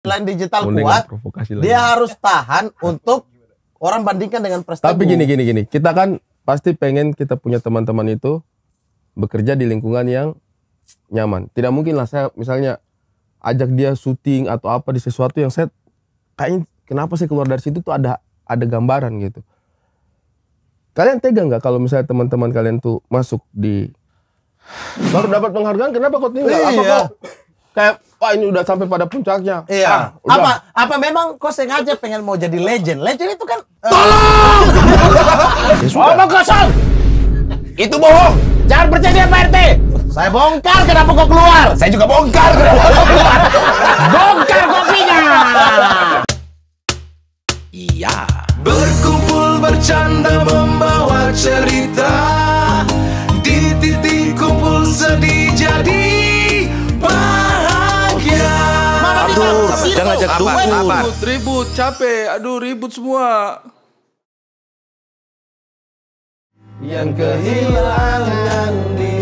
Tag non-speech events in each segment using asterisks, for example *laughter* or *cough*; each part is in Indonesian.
Selain digital kuat, dia lagi. harus tahan untuk orang bandingkan dengan prestasi. Tapi gini gini gini, kita kan pasti pengen kita punya teman-teman itu bekerja di lingkungan yang nyaman. Tidak mungkin lah saya misalnya ajak dia syuting atau apa di sesuatu yang saya kayaknya kenapa sih keluar dari situ tuh ada ada gambaran gitu. Kalian tega nggak kalau misalnya teman-teman kalian tuh masuk di baru dapat penghargaan kenapa kok tinggal? Iya. Apa kayak wah ini udah sampai pada puncaknya. Iya. Ah, udah. apa apa memang kau sengaja pengen mau jadi legend? Legend itu kan eh, Tolong! *laughs* ya Omong kosong. Itu bohong. Jangan percaya Pak RT. Saya bongkar kenapa kau keluar. Saya juga bongkar kenapa kau keluar. bongkar kopinya. Iya. Berkumpul bercanda membawa cerita di titik kumpul sedih jadi ngajak apa, dukun. Apa? Ribut, ribut, capek. Aduh, ribut semua. Yang kehilangan dia.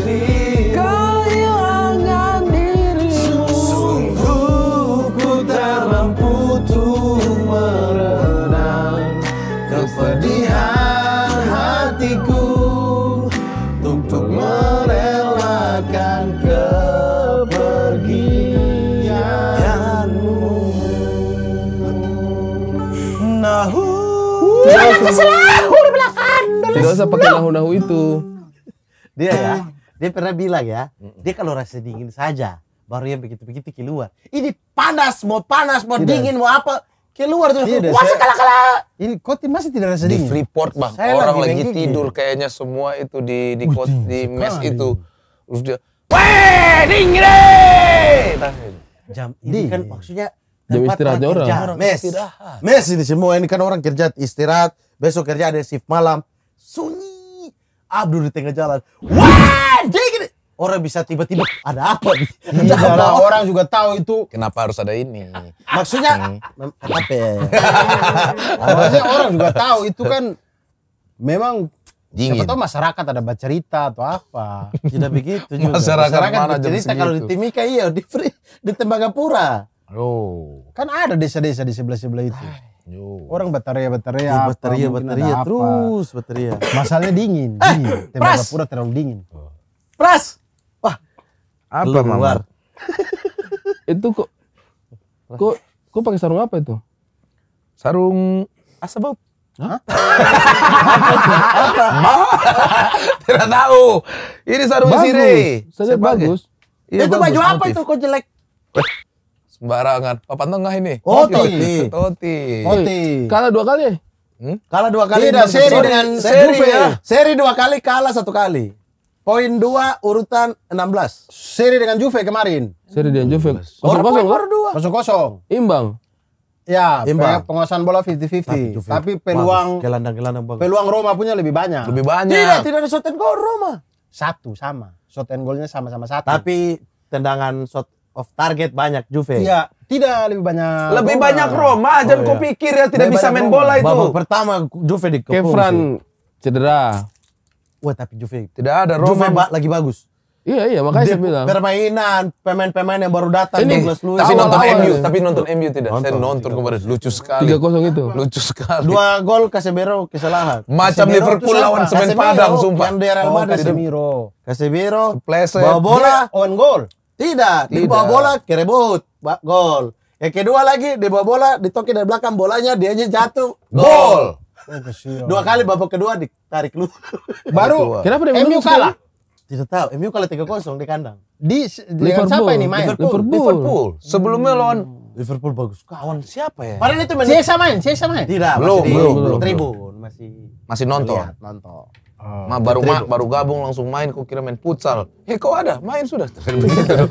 Saya selalu di belakang. Tidak usah pakai nahu-nahu itu. Dia ya, dia pernah bilang ya, dia kalau rasa dingin saja baru yang begitu-begitu keluar. Ini panas, mau panas, mau tidak. dingin, mau apa, keluar tuh. Tidak, Wah, sekala kala Ini koti masih tidak rasa dingin. Di Freeport, Bang. Saya orang lagi, lagi tidur kayaknya semua itu di di kot, di mes itu. Terus dia, "Weh, dingin deh!" Nah, jam ini kan maksudnya jam istirahat orang. Mes. Mes ini semua ini kan orang kerja istirahat, besok kerja ada shift malam sunyi Abdul di tengah jalan wah dingin orang bisa tiba-tiba ada apa nih? *laughs* Iya ada orang juga tahu itu. Kenapa harus ada ini? Maksudnya apa? Ya? *laughs* Maksudnya orang juga tahu itu kan memang Dingin. Siapa tahu masyarakat ada bercerita atau apa. Tidak begitu juga. Masyarakat, masyarakat mana cerita kalau di Timika iya di, di Tembagapura. Oh. Kan ada desa-desa di sebelah-sebelah itu. Yo. Orang Bataria baterai Ya, baterai baterai terus baterai. Masalahnya dingin. Eh, dingin. Eh, pura terlalu dingin. Oh. Pras. Wah. Apa mamar? *laughs* itu kok kok kok pakai sarung apa itu? Sarung asbab. *laughs* Hah? Tidak tahu. Ini sarung sirih. Saya bagus. Iya, itu bagus, baju apa itu kok jelek? Sembarangan. Papan tengah ini. Oh, Toti. Toti. Toti. Toti. Kalah dua kali. Hmm? Kalah dua kali Tidak, seri sorry. dengan seri Juve, ya. Seri dua kali kalah satu kali. Poin dua urutan 16. Seri dengan Juve kemarin. Seri dengan Juve. Kosong-kosong. Kan? Kosong-kosong. Imbang. Ya, Imbang. penguasaan bola 50-50. Tapi, Tapi peluang gelandang, gelandang peluang Roma punya lebih banyak. Lebih banyak. Tidak, tidak ada shot and goal Roma. Satu sama. Shot and goalnya sama-sama satu. Tapi tendangan shot of target banyak Juve. Iya, tidak lebih banyak. Lebih Roma. banyak Roma, oh, jangan iya. kau pikir ya tidak lebih bisa main bola itu. Babak pertama Juve di Kevran cedera. Wah, tapi Juve tidak ada Roma. Juve ba lagi bagus. Iya iya makanya saya bilang. Permainan pemain-pemain yang baru datang ini, Douglas Luiz. Tapi nonton MU, ya. tapi nonton MU tidak. Nonton, saya nonton kemarin lucu sekali. Tiga kosong itu. Lucu sekali. Dua gol Casemiro kesalahan. Macam Liverpool lawan Semen Padang sumpah. Yang dari Real oh, Madrid. Casemiro. Casemiro. bola on goal. Tidak, Tidak. dibawa bola kerebut, gol. Yang kedua lagi dibawa bola, ditoki dari belakang bolanya dianya jatuh, gol. Oh, Dua kali babak kedua ditarik lu. *laughs* Baru kenapa dia MU kalah? Tidak tahu. MU kalah 3-0 di kandang. Di dengan siapa ini main? Liverpool. Liverpool. Liverpool. Sebelumnya lawan Liverpool bagus. Kawan siapa ya? Padahal itu main. Siapa main, Siapa main. Tidak, belum, belum, belum, Tribun masih masih nonton. Lihat, nonton. Oh, mah baru ma, baru gabung langsung main, kok kira main futsal. Eh kok ada? Main sudah.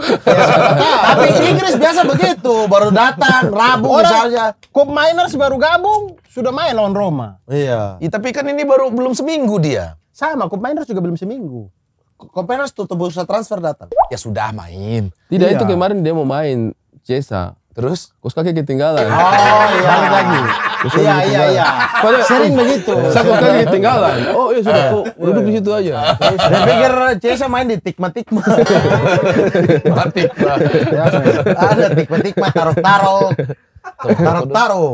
*laughs* Tapi Inggris biasa begitu, baru datang Rabu Orang, misalnya. Kok Miners baru gabung, sudah main lawan Roma. Iya. Ya, tapi kan ini baru belum seminggu dia. Sama, Kok Miners juga belum seminggu. Kok Miners tuh bursa transfer datang. Ya sudah main. Tidak iya. itu kemarin dia mau main Cesa Terus kos kaki ketinggalan. Oh iya. Balik lagi. Iya iya iya. Pada sering begitu. Saya eh, kos kaki ketinggalan. Oh iya sudah kok eh. duduk di situ aja. Saya pikir Cesa main di tikma tikma. tikma. Ya, ada tikma tikma taruh taruh. Taruh taruh.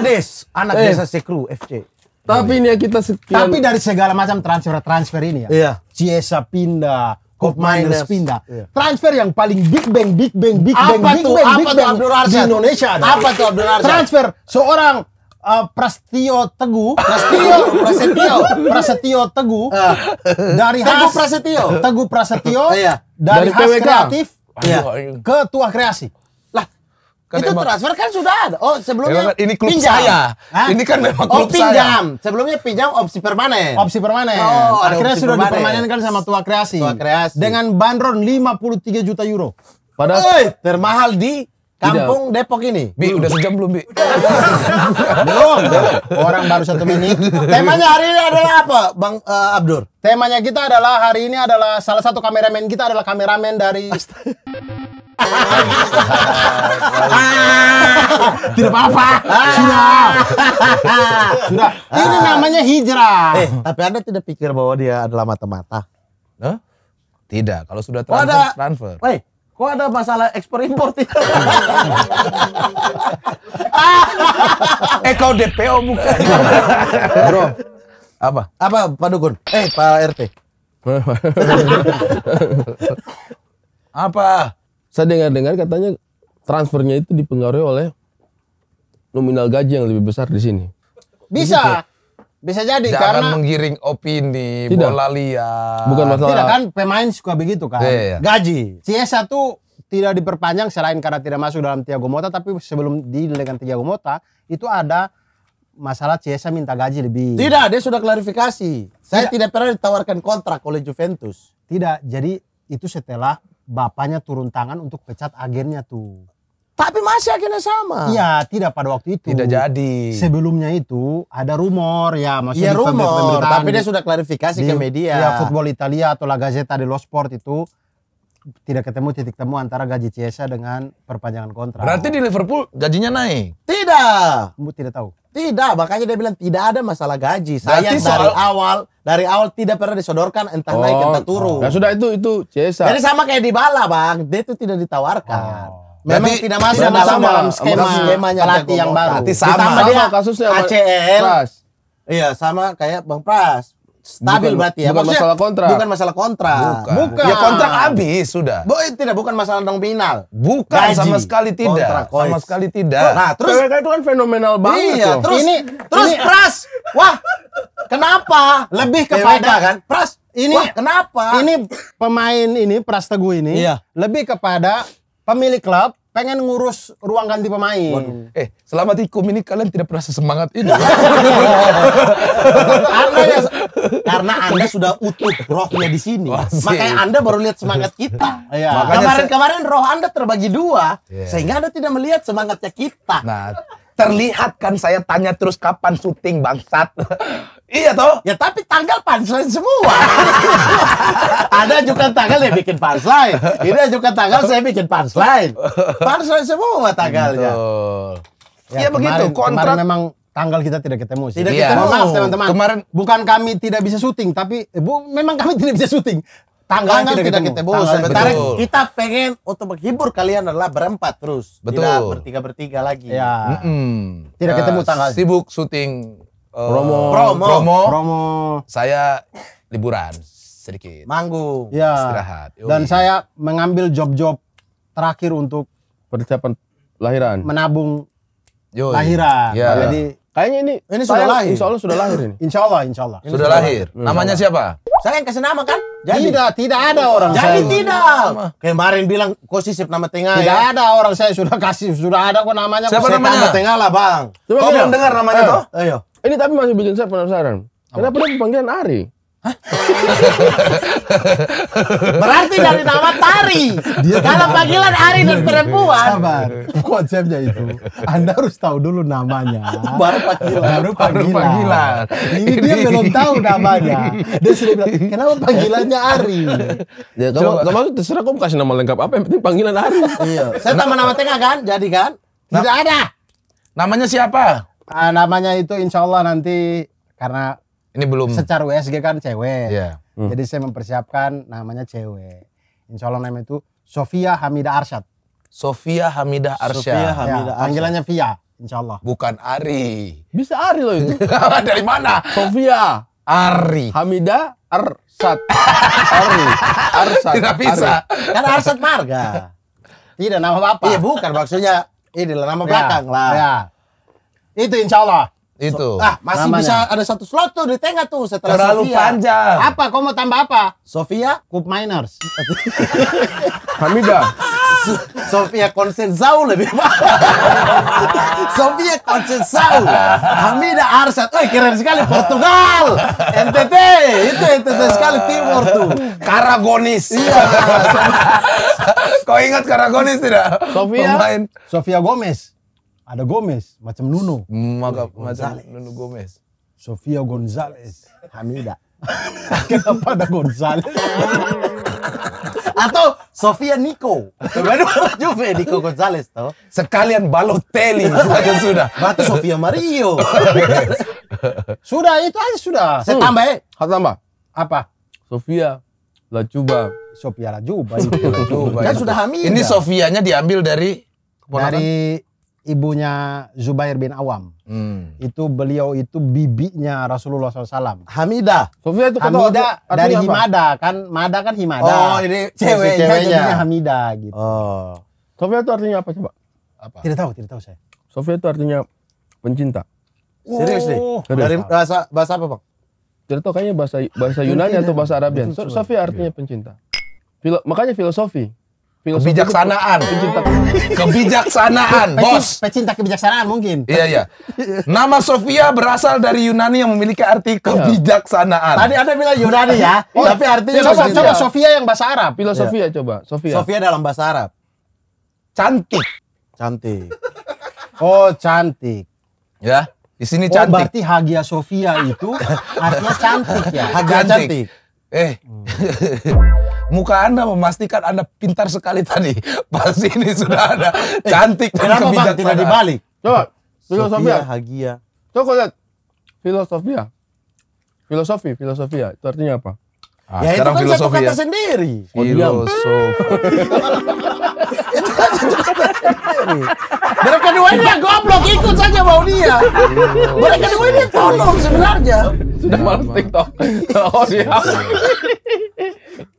Ades anak desa eh. Sekru FC. Tapi ini kita sekian. Tapi dari segala macam transfer transfer ini ya. Iya. Cesa pindah, Cup minus, minus pindah. Yeah. Transfer yang paling big bang, big bang, big apa bang, big bang, apa big bang di Indonesia. Ada. Apa tuh Abdul Arsyad? Transfer seorang uh, Prasetyo Teguh, Prasetyo Prasetyo, Prasetyo Teguh uh. dari Teguh Has, Prasetyo, Teguh Prasetyo iya. dari, dari Has PWK. Kreatif yeah. ke Tuah Kreasi. Kan itu emang, transfer kan sudah ada. Oh, sebelumnya emang, kan ini klub pinjam. saya. Hah? Ini kan memang oh, klub oh, pinjam. Saya. Sebelumnya pinjam opsi permanen. Opsi permanen. Oh, akhirnya sudah permanen. dipermanenkan sama Tua Kreasi. Tua Kreasi. Dengan bandron 53 juta euro. Padahal Oi, termahal di Kampung Tidak. Depok ini. Bi, udah sejam belum, Bi? belum, Orang baru satu menit. Temanya hari ini adalah apa, Bang uh, Abdur? Temanya kita adalah hari ini adalah salah satu kameramen kita adalah kameramen dari tidak apa-apa. Sudah. Sudah. Ini namanya hijrah. Eh, tapi Anda tidak pikir bahwa dia adalah mata-mata? Huh? Tidak. Kalau sudah transfer, oh, ada, transfer. Woi, kok ada masalah ekspor impor *laughs* eh, kau DPO bukan? Bro. Apa? Apa, Pak Dukun? Eh, Pak RT. apa? Saya dengar-dengar katanya transfernya itu dipengaruhi oleh nominal gaji yang lebih besar di sini. Bisa. Bisa jadi Jangan karena menggiring opini, tidak. bola liar. Bukan masalah. Tidak kan pemain suka begitu kan. Iya. iya. Gaji. cs S1 tidak diperpanjang selain karena tidak masuk dalam Tiago Mota tapi sebelum di dengan Tiago Mota itu ada masalah Ciesa minta gaji lebih. Tidak, dia sudah klarifikasi. Saya tidak pernah ditawarkan kontrak oleh Juventus. Tidak, jadi itu setelah bapaknya turun tangan untuk pecat agennya tuh. Tapi masih akhirnya sama. Iya, tidak pada waktu itu. Tidak jadi. Sebelumnya itu ada rumor ya, maksudnya ya, rumor, tapi dia sudah klarifikasi di, ke media. Ya, Football Italia atau La Gazzetta dello Sport itu tidak ketemu titik temu antara gaji Ciesa dengan perpanjangan kontrak. Berarti di Liverpool gajinya naik? Tidak. Kamu tidak tahu. Tidak, makanya dia bilang tidak ada masalah gaji. Saya dari awal dari awal tidak pernah disodorkan entah oh, naik entah turun. Nah, sudah itu itu Cesa. Jadi sama kayak di Bala, Bang. Dia itu tidak ditawarkan. Oh. Memang Jadi, tidak masuk dalam, sama, skema pelatih yang baru. Berarti sama. Ditambah dia sama kasusnya ACL. Iya, sama kayak Bang Pras stabil bukan, berarti ya. Bukan Maksudnya, masalah kontrak. Bukan masalah kontrak. Bukan. bukan. Ya kontrak habis sudah. Bu, eh, tidak bukan masalah nominal. Bukan Gaji. sama sekali tidak. Kontrak, kois. sama sekali tidak. Nah, terus PWK itu kan fenomenal banget iya, terus ini terus ini, pras. Wah. Kenapa? Lebih iya, kepada PWK, kan? Pras. Ini Wah, kenapa? Ini pemain ini Pras Teguh ini iya. lebih kepada pemilik klub pengen ngurus ruang ganti pemain. Waduh. Eh, selama tikum ini kalian tidak pernah sesemangat ini *laughs* Karena ya karena Anda sudah utuh rohnya di sini. Masih. Makanya Anda baru lihat semangat kita. Iya. Ya. Kemarin-kemarin roh Anda terbagi dua, yeah. sehingga Anda tidak melihat semangatnya kita. Nah, terlihat kan saya tanya terus kapan syuting bangsat. *laughs* iya toh? Ya tapi tanggal punchline semua. *laughs* Ada juga tanggal yang bikin punchline. Ini juga tanggal saya bikin punchline. *laughs* Punchline semua tanggalnya. Iya Ya, ya kemarin, begitu kontrak memang tanggal kita tidak ketemu sih. Tidak iya. ketemu, maaf oh, teman-teman. Kemarin bukan kami tidak bisa syuting, tapi eh, bu, memang kami *laughs* tidak bisa syuting. Tanggal, tidak, tidak ketemu. ketemu. kita pengen untuk menghibur kalian adalah berempat terus, betul. tidak bertiga bertiga lagi. Ya. Mm -mm. Tidak uh, ketemu tanggal. Sibuk syuting uh, promo. promo, promo, promo. Saya liburan sedikit. Manggung. Ya. Istirahat. Yui. Dan saya mengambil job-job terakhir untuk persiapan lahiran. Menabung Yo, lahiran. Ya. Jadi Kayaknya ini ini sudah saya, lahir. Insya Allah sudah lahir ini. *laughs* Insya Allah, insya Allah. Sudah, sudah lahir. lahir. Namanya siapa? Saya yang kasih nama kan? Jadi, tidak, tidak ada orang. Jadi saya tidak. Nama. Kemarin bilang kau sisip nama tengah. Tidak ya? ada orang saya sudah kasih sudah ada kok namanya. Siapa saya namanya? Nama tengah lah bang. Coba kau belum dengar namanya ayo. Eh, toh? Ayo. Eh, ini tapi masih bikin saya penasaran. Kenapa dia panggilan Ari? Berarti dari nama tari. Dia Kalau panggilan Ari dan iya, iya, iya. perempuan. Sabar. Konsepnya itu. Anda harus tahu dulu namanya. Baru panggilan. Baru panggilan. Baru panggilan. Ini, ini dia belum tahu namanya. Dia sudah bilang, kenapa panggilannya Ari? Ya, kamu, kamu terserah kamu kasih nama lengkap apa, yang penting panggilan Ari. iya. Saya tambah nama tengah kan, jadi kan? Tidak ada. Namanya siapa? Nah, namanya itu insya Allah nanti karena ini belum. Secara USG kan cewek. Yeah. Hmm. Jadi saya mempersiapkan namanya cewek. Insya Allah namanya itu Sofia Hamida Arsyad. Sofia Hamida Arsyad. Sofia Hamida ya, Panggilannya Via, insya Allah. Bukan Ari. Bisa Ari loh itu. *laughs* Dari mana? Sofia. Ari. Hamida Arsyad. *laughs* Ari. Arsyad. Tidak bisa. Ari. Kan Arsyad marga. Tidak nama apa? Iya bukan maksudnya. Ini lah nama ya. belakang ya. lah. Ya. Itu insya Allah. Itu. ah, masih Namanya. bisa ada satu slot tuh di tengah tuh setelah Terlalu Sofia. panjang. Apa? Kau mau tambah apa? Sofia Cup Miners. *laughs* Hamidah. Sofia Zau lebih banyak *laughs* Sofia Zau Hamida Arsat. Oh, keren sekali Portugal. NTT. Itu NTT sekali timur tuh. Karagonis. Iya. *laughs* Kau ingat Karagonis tidak? Sofia. Pemain. Sofia Gomez. Ada Gomez, macam Nuno. Hmm, macam Nuno Gomez. Sofia Gonzalez. Hamida. *laughs* Kenapa ada Gonzalez? *laughs* Atau Sofia Nico. Baru Juve Nico Gonzalez toh. Sekalian Balotelli *laughs* sudah sudah. Berarti Sofia Mario. sudah itu aja sudah. Saya hmm. tambah eh. Harus tambah. Apa? Sofia coba. Sofia lah coba. Kan sudah hamil. Ini Sofianya diambil dari dari ibunya Zubair bin Awam. Hmm. Itu beliau itu bibinya Rasulullah SAW. Hamida. Sofia itu Hamida kata, dari apa? Himada kan, Mada kan Himada. Oh, ini ceweknya. Ceweknya Hamida gitu. Oh. Sofia itu artinya apa coba? Apa? Tidak tahu, tidak tahu saya. Sofia itu artinya pencinta. Oh. Serius nih? Oh. Dari bahasa bahasa apa, pak? Tidak tahu kayaknya bahasa bahasa Yunani atau bahasa Arabian. Sofia artinya iya. pencinta. Filo, makanya filosofi. Filosofi kebijaksanaan. *laughs* kebijaksanaan, bos. Pecinta kebijaksanaan mungkin. Iya, iya. Nama Sofia berasal dari Yunani yang memiliki arti iya. kebijaksanaan. Tadi Anda bilang Yunani ya, oh, tapi artinya coba Sofia. coba Sofia yang bahasa Arab. Filosofia iya. ya coba, Sofia. Sofia dalam bahasa Arab. Cantik. Cantik. Oh, cantik. Ya, di sini oh, cantik. berarti Hagia Sofia itu artinya cantik ya. Hagia cantik. cantik. Eh, hmm. *laughs* muka Anda memastikan Anda pintar sekali tadi. *laughs* Pas ini sudah ada eh, cantik eh, dan Kenapa bang tidak dibalik? Coba, filosofia. Hagia. Coba lihat, filosofia. Filosofi, filosofi Itu artinya apa? Ah, ya itu kan filosofi ya. kata sendiri. Filosofi. itu *laughs* *laughs* Mereka keduanya goblok ikut saja mau dia. Mereka ini tolong sebenarnya. Sudah malam TikTok. Oh siap.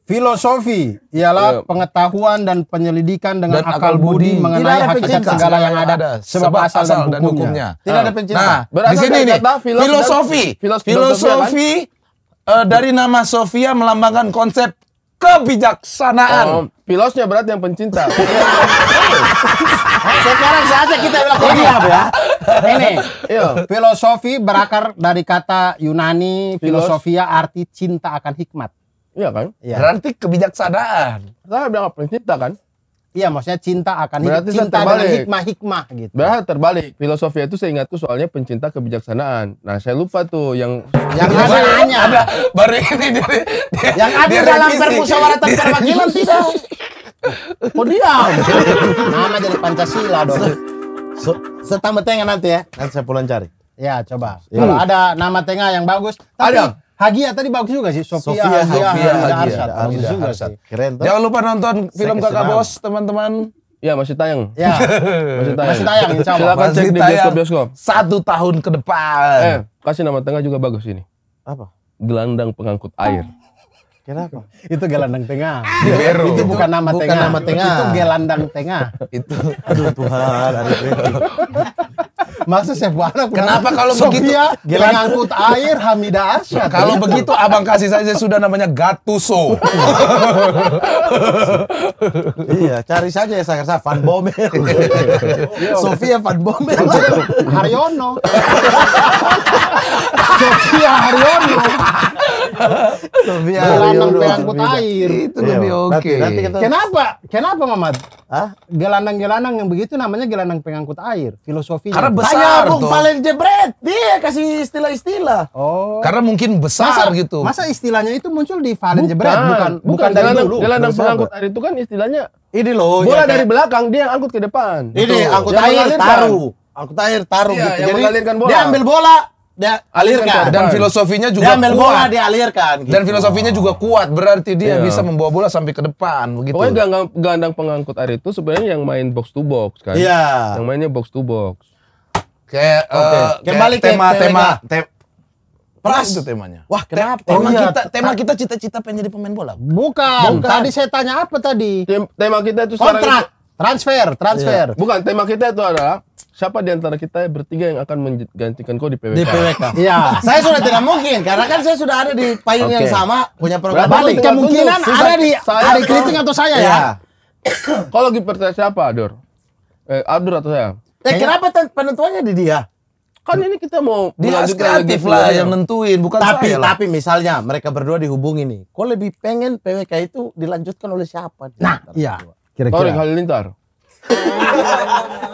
Filosofi ialah yeah. pengetahuan dan penyelidikan dengan dan akal budi, budi mengenai hakikat segala yang ada, sebab asal, asal dan hukumnya. Dan hukumnya. Tidak ada ah. pencinta. Nah, di sini nih filosofi. Filosofi, filosofi uh, eh, dari nama Sofia melambangkan konsep kebijaksanaan. Oh, pilosnya berat yang pencinta. *laughs* Sekarang saatnya kita apa ya. Ini Yo. Iya. filosofi berakar dari kata Yunani Filos. filosofia arti cinta akan hikmat. Iya kan? Ya. Berarti kebijaksanaan. Saya bilang pencinta kan? Iya, maksudnya cinta akan Berarti cinta dengan hikmah-hikmah gitu. Berarti terbalik. Filosofi itu saya tuh soalnya pencinta kebijaksanaan. Nah, saya lupa tuh yang yang hanya ada baru ini yang ada dalam permusyawaratan perwakilan tidak. Oh diam. Nama jadi Pancasila dong. So, tengah nanti ya. Nanti saya pulang cari. Ya, coba. Hmm. Kalau ada nama tengah yang bagus, tapi ada. Hagia tadi bagus juga sih. Sofia, Sofia Hagia, Hagia, Hagia, Hagia, Hagia, Hagia, bagus Hagia, juga Hagia. sih. Keren tuh. Jangan lupa nonton film Kakak Bos, teman-teman. Ya masih tayang. Ya. *laughs* masih tayang. Masih tayang insya Allah. Silakan masih cek di bioskop-bioskop. Satu tahun ke depan. Eh, kasih nama tengah juga bagus ini. Apa? Gelandang pengangkut air. Kenapa? Itu gelandang tengah. Bero. *laughs* Itu bukan nama bukan tengah. Nama tengah. Itu gelandang tengah. itu. Aduh Tuhan. *laughs* Masa chef Barang? Kenapa kalau begitu? Gila ngangkut air Hamida Asya. Kalau gitu. begitu abang kasih saja sudah namanya Gatuso. iya, cari saja ya saya rasa Van Bommel. Sofia Van Bommel. Haryono. Sofia Haryono. Sofia gelandang pengangkut iya. air itu lebih iya. oke. Okay. kita... Kenapa? Kenapa Mamat? Gelandang-gelandang yang begitu namanya gelandang pengangkut air. Filosofi. Karena besar hanya besar Bung Valen Jebret, dia kasih istilah-istilah. Oh. Karena mungkin besar masa, gitu. Masa istilahnya itu muncul di Valen bukan, Jebret, bukan bukan, bukan dari jalan, dulu. Gelandang pengangkut air itu kan istilahnya ini loh. Ya bola ya, dari belakang dia yang angkut ke depan. Ini angkut air taruh. Angkut air taruh iya, gitu. Jadi bola. dia ambil bola, dia alirkan dan filosofinya juga dia kuat. bola dialirkan gitu. dan filosofinya juga kuat berarti dia yeah. bisa membawa bola sampai ke depan begitu pokoknya gandang, gandang pengangkut air itu sebenarnya yang main box to box kan yeah. yang mainnya box to box kayak okay. Eh, uh, kembali ke tema tema te Pras itu temanya. Wah, kenapa? tema oh, iya. kita tema kita cita-cita pengen jadi pemain bola. Bukan. Bukan. Tadi saya tanya apa tadi? Tem tema kita itu kontrak, itu, transfer, transfer. Iya. Bukan, tema kita itu adalah siapa di antara kita bertiga yang akan menggantikan kau di PWK? Di PWK. Iya. *laughs* saya sudah tidak mungkin karena kan saya sudah ada di payung okay. yang sama, punya program. Berarti kemungkinan tunggu. ada di saya ada kritik atau saya ya. ya. *coughs* Kalau percaya siapa, Dor? Eh, Abdur atau saya? Ya kenapa penentuannya di dia? Kan ini kita mau dia kreatif lah ya. yang nentuin, bukan tapi, saya lah. Tapi misalnya mereka berdua dihubungi nih, kok lebih pengen PWK itu dilanjutkan oleh siapa? Nah, iya. Kira-kira. Halilintar.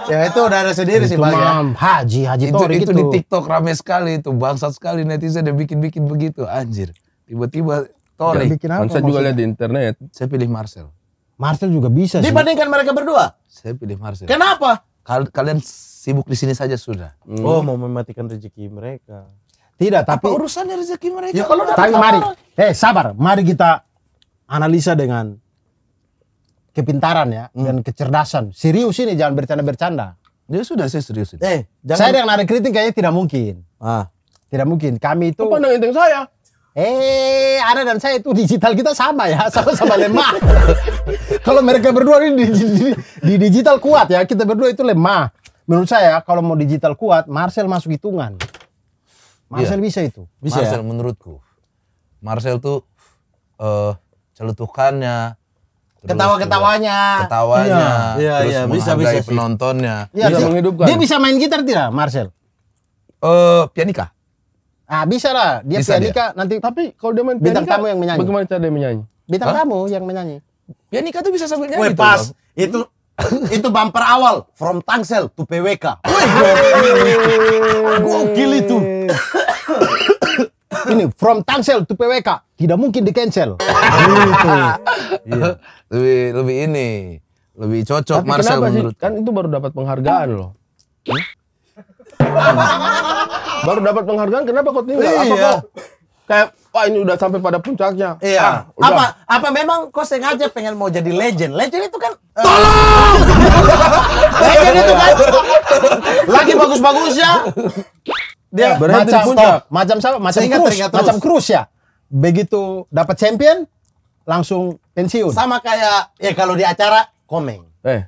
ya itu udah ada sendiri sih bang ya. Haji Haji itu, itu gitu. di TikTok rame sekali itu bangsat sekali netizen udah bikin bikin begitu anjir tiba-tiba Tori bikin apa, kan juga lihat di internet saya pilih Marcel Marcel juga bisa sih. dibandingkan mereka berdua saya pilih Marcel kenapa Kal kalian sibuk di sini saja sudah. Hmm. Oh, mau mematikan rezeki mereka. Tidak, tapi Apa urusannya rezeki mereka. Ya kalau tapi mari, eh hey, sabar, mari kita analisa dengan kepintaran ya hmm. dan kecerdasan. Serius ini jangan bercanda-bercanda. Ya sudah saya serius. Ini. Eh, jangan. saya yang ada kritik kayaknya tidak mungkin. Ah. Tidak mungkin. Kami itu. Kau pandang enteng saya. Eh, Anda dan saya itu digital kita sama ya, sama-sama lemah. *laughs* kalau mereka berdua ini di, di, di digital kuat ya, kita berdua itu lemah. Menurut saya kalau mau digital kuat, Marcel masuk hitungan. Marcel iya. bisa itu. Bisa Marcel ya? menurutku. Marcel tuh uh, eh, celutukannya, ketawa-ketawanya, ketawanya, iya, iya, terus iya, bisa, bisa penontonnya. Iya, bisa, menghidupkan. Dia bisa main gitar tidak, Marcel? Eh, uh, pianika. Nah, bisa lah. Dia bisa pianika dia. nanti. Tapi kalau dia main bintang tamu yang menyanyi. Bagaimana cara dia menyanyi? Bintang Hah? tamu yang menyanyi. Pianika tuh bisa sambil nyanyi. Weh, pas. Tuh, itu itu bumper awal from Tangsel to PWK. Wih, gokil tuh. *coughs* Ini from Tangsel to PWK tidak mungkin di cancel. *coughs* Gitu. iya. Lebih lebih ini lebih cocok Tapi Marcel menurut. Kan itu baru dapat penghargaan loh. Hmm? *laughs* Baru dapat penghargaan kenapa kok tinggal? Iya. Apa kok kayak wah ini udah sampai pada puncaknya. Iya. Ah, apa apa memang kau sengaja pengen mau jadi legend? Legend itu kan eh, Tolong. *laughs* legend itu kan *laughs* lagi bagus-bagusnya. Dia Berhenti macam puncak. macam siapa? Macam Cruz, macam cruise ya. Begitu dapat champion langsung pensiun. Sama kayak ya kalau di acara komeng. Eh.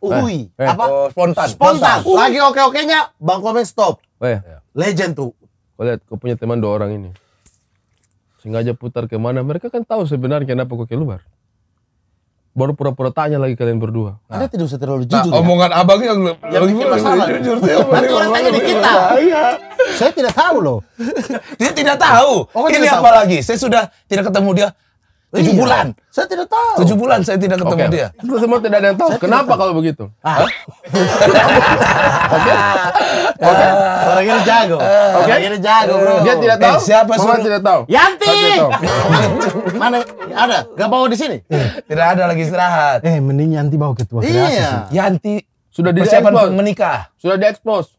Uhui. Ah, eh, eh. Apa? Oh, spontan. Spontan. Lagi oke-okenya, Bang Komeng stop. Weh. Legend tuh. Kau lihat, kau punya teman dua orang ini. Sengaja putar kemana, mereka kan tahu sebenarnya kenapa kau keluar. Baru pura-pura tanya lagi kalian berdua. Nah. Anda tidak usah terlalu nah, jujur nah, ya? Omongan abang yang, yang bikin masalah. Jujur, Nanti orang tanya di kita. *laughs* Iya. Saya tidak tahu loh. Dia tidak tahu. Oh, ini apa lagi? Saya sudah tidak ketemu dia Tujuh iya. bulan. Saya tidak tahu. Tujuh bulan saya tidak ketemu okay. dia. Itu semua tidak ada yang tahu. Saya Kenapa kalau tahu. begitu? Ah. Oke. Oke. Orang ini jago. Oke. Okay. Orang ini jago, Bro. Dia tidak tahu. Eh, siapa semua tidak tahu? Yanti. *laughs* Mana ada? Gak bawa di sini? Eh. tidak ada lagi istirahat. Eh, mending Yanti bawa ketua kreasi iya. sih. Yanti sudah di persiapan untuk menikah. Sudah diekspos.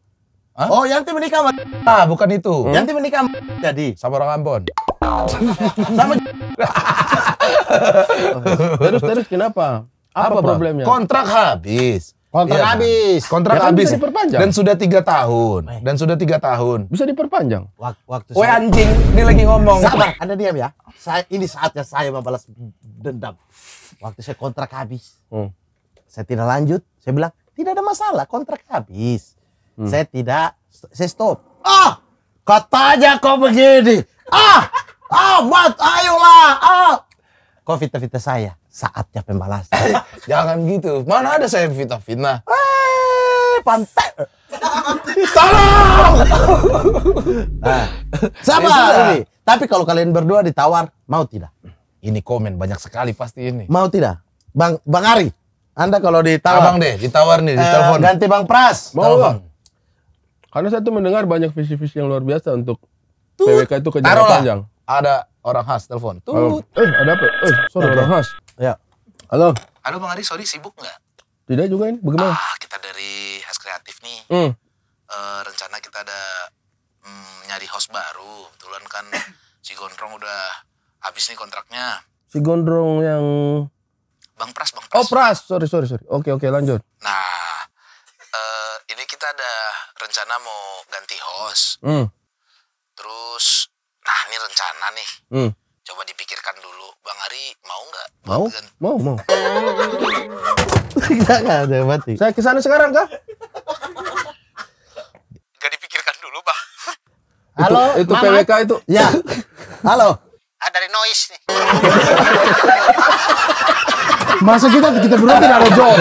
Hah? Oh, Yanti menikah sama Ah, bukan itu. Hmm? Yanti menikah jadi sama orang Ambon. Sama. terus terus kenapa? Apa, Apa problemnya? Kontrak habis. Kontrak iya, kan? habis. Kontrak ya, kan habis. Bisa diperpanjang. Dan sudah tiga tahun. Dan sudah tiga tahun. Bisa diperpanjang. waktu. Weh anjing, ini lagi ngomong. Sabar, anda diam ya. Saya ini saatnya saya membalas dendam. Waktu saya kontrak habis, hmm. saya tidak lanjut. Saya bilang tidak ada masalah, kontrak habis. Hmm. Saya tidak, saya stop. Ah, katanya kau begini. Ah, buat ah, ayolah. Ah. Kok fitnah-fitnah saya? Saatnya pembalasan. Eh, jangan gitu. Mana ada saya fitnah-fitnah? Eh, pantai. Tolong. nah, sama. Eh, Tapi kalau kalian berdua ditawar, mau tidak? Ini komen banyak sekali pasti ini. Mau tidak? Bang Bang Ari, Anda kalau ditawar. Abang deh, ditawar nih, eh, ditelepon. Eh, ganti Bang Pras. Mau, Bang. Karena saya tuh mendengar banyak visi-visi yang luar biasa untuk Tuh. PWK itu kejar panjang ada orang khas telepon. Tuh. Eh, ada apa? Eh, sorry orang khas. Ya. Halo. Halo Bang Ari, sorry sibuk nggak? Tidak juga ini. Bagaimana? Ah, kita dari khas kreatif nih. Hmm. E, rencana kita ada mm, nyari host baru. Kebetulan kan *coughs* si Gondrong udah habis nih kontraknya. Si Gondrong yang Bang Pras, Bang oh, Pras. Oh, Pras. Sorry, sorry, sorry. Oke, oke, lanjut. Nah, e, ini kita ada rencana mau ganti host. Hmm. Terus nah ini rencana nih hmm. coba dipikirkan dulu bang Ari mau nggak mau mau mau kita nggak ada mati saya kesana sekarang kah nggak dipikirkan dulu bang halo itu, itu PWK itu ya halo ah, dari noise nih Masa kita kita berdua tidak ada job.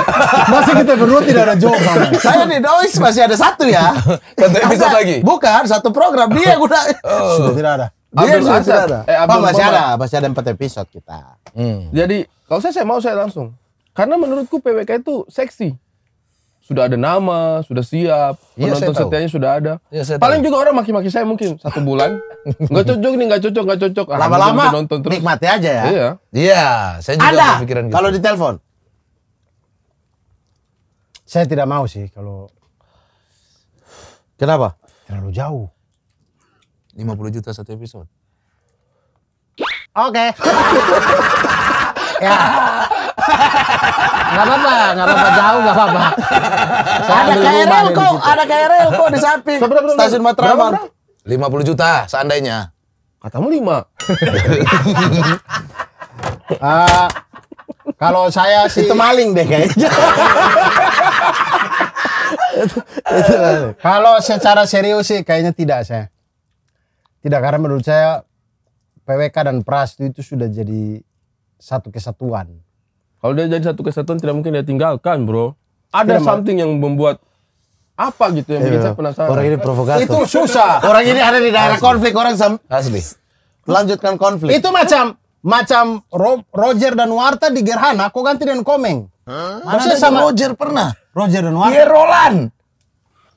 Masa kita berdua tidak ada job. Saya di Noise masih ada satu ya. Satu episode lagi. Bukan satu program dia guna. Oh. Sudah tidak ada. Abdul Dia iya, iya, Asad. Ada. Eh, oh, masih ada, masih ada empat episode kita. Hmm. Jadi kalau saya, saya mau saya langsung. Karena menurutku PWK itu seksi. Sudah ada nama, sudah siap, iya, penonton setianya sudah ada. Iya, saya Paling tahu. juga orang maki-maki saya mungkin satu bulan. *laughs* nggak cocok nih, nggak cocok, nggak cocok. Ah, Lama-lama nonton terus. Nikmati aja ya. Iya. Iya, saya juga ada. berpikiran gitu. Kalau ditelepon. Saya tidak mau sih kalau Kenapa? Terlalu jauh. 50 juta satu episode. Oke. Okay. *laughs* ya. Gak apa-apa, gak apa-apa jauh gak apa-apa. Ada KRL kok, ada KRL kok di samping. Stasiun Matraman. 50 juta seandainya. Katamu 5. uh, *laughs* eh, kalau saya sih itu maling deh kayaknya. *laughs* kalau secara serius sih kayaknya tidak saya. Tidak karena menurut saya PWK dan Pras itu sudah jadi satu kesatuan. Kalau dia jadi satu kesatuan tidak mungkin dia tinggalkan bro. Ada tidak something yang membuat apa gitu yang bikin iya. saya penasaran. Orang ini provokator. Itu susah. Orang ini ada di daerah Asli. konflik orang sam. Asli. Lanjutkan konflik. Itu macam macam Ro Roger dan Warta di Gerhana, kok ganti dengan Komeng. Huh? Mana sama Roger pernah? Roger dan Warta. Dia Roland.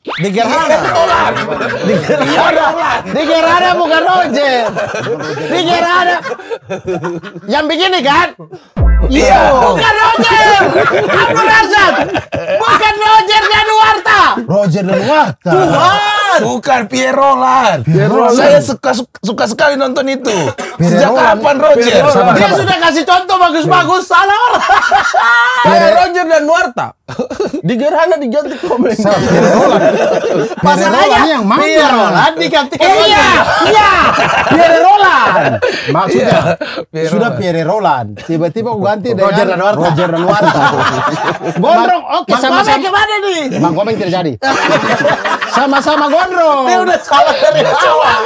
Di Gerhana. Di Gerhana. Di Gerhana bukan Roger. Di Gerhana. Yang begini kan? Iya. Bukan Roger. Aku rasa Bukan Roger dan Warta. Roger dan Warta. Tuhan. Roland. Bukan Piero Roland. Pierre Roland. Saya suka, suka sekali nonton itu. Pierre Sejak Roland. kapan Roger? sama, Dia sudah kasih contoh bagus-bagus iya. salah orang. *laughs* Kayak Roger dan Nuarta. Di Gerhana diganti komen. Piero Roland. *laughs* Pasalnya yang mana? Pierre Roland diganti eh, iya, komen. iya, *laughs* iya. Piero Roland. Maksudnya sudah Piero Roland. Tiba-tiba ganti dengan Roger dan Nuarta. Roger dan Nuarta. Gondrong. Oke, sama-sama. Bang nih? Bang Komen terjadi. Sama-sama gondrong. Dia udah salah dari awal.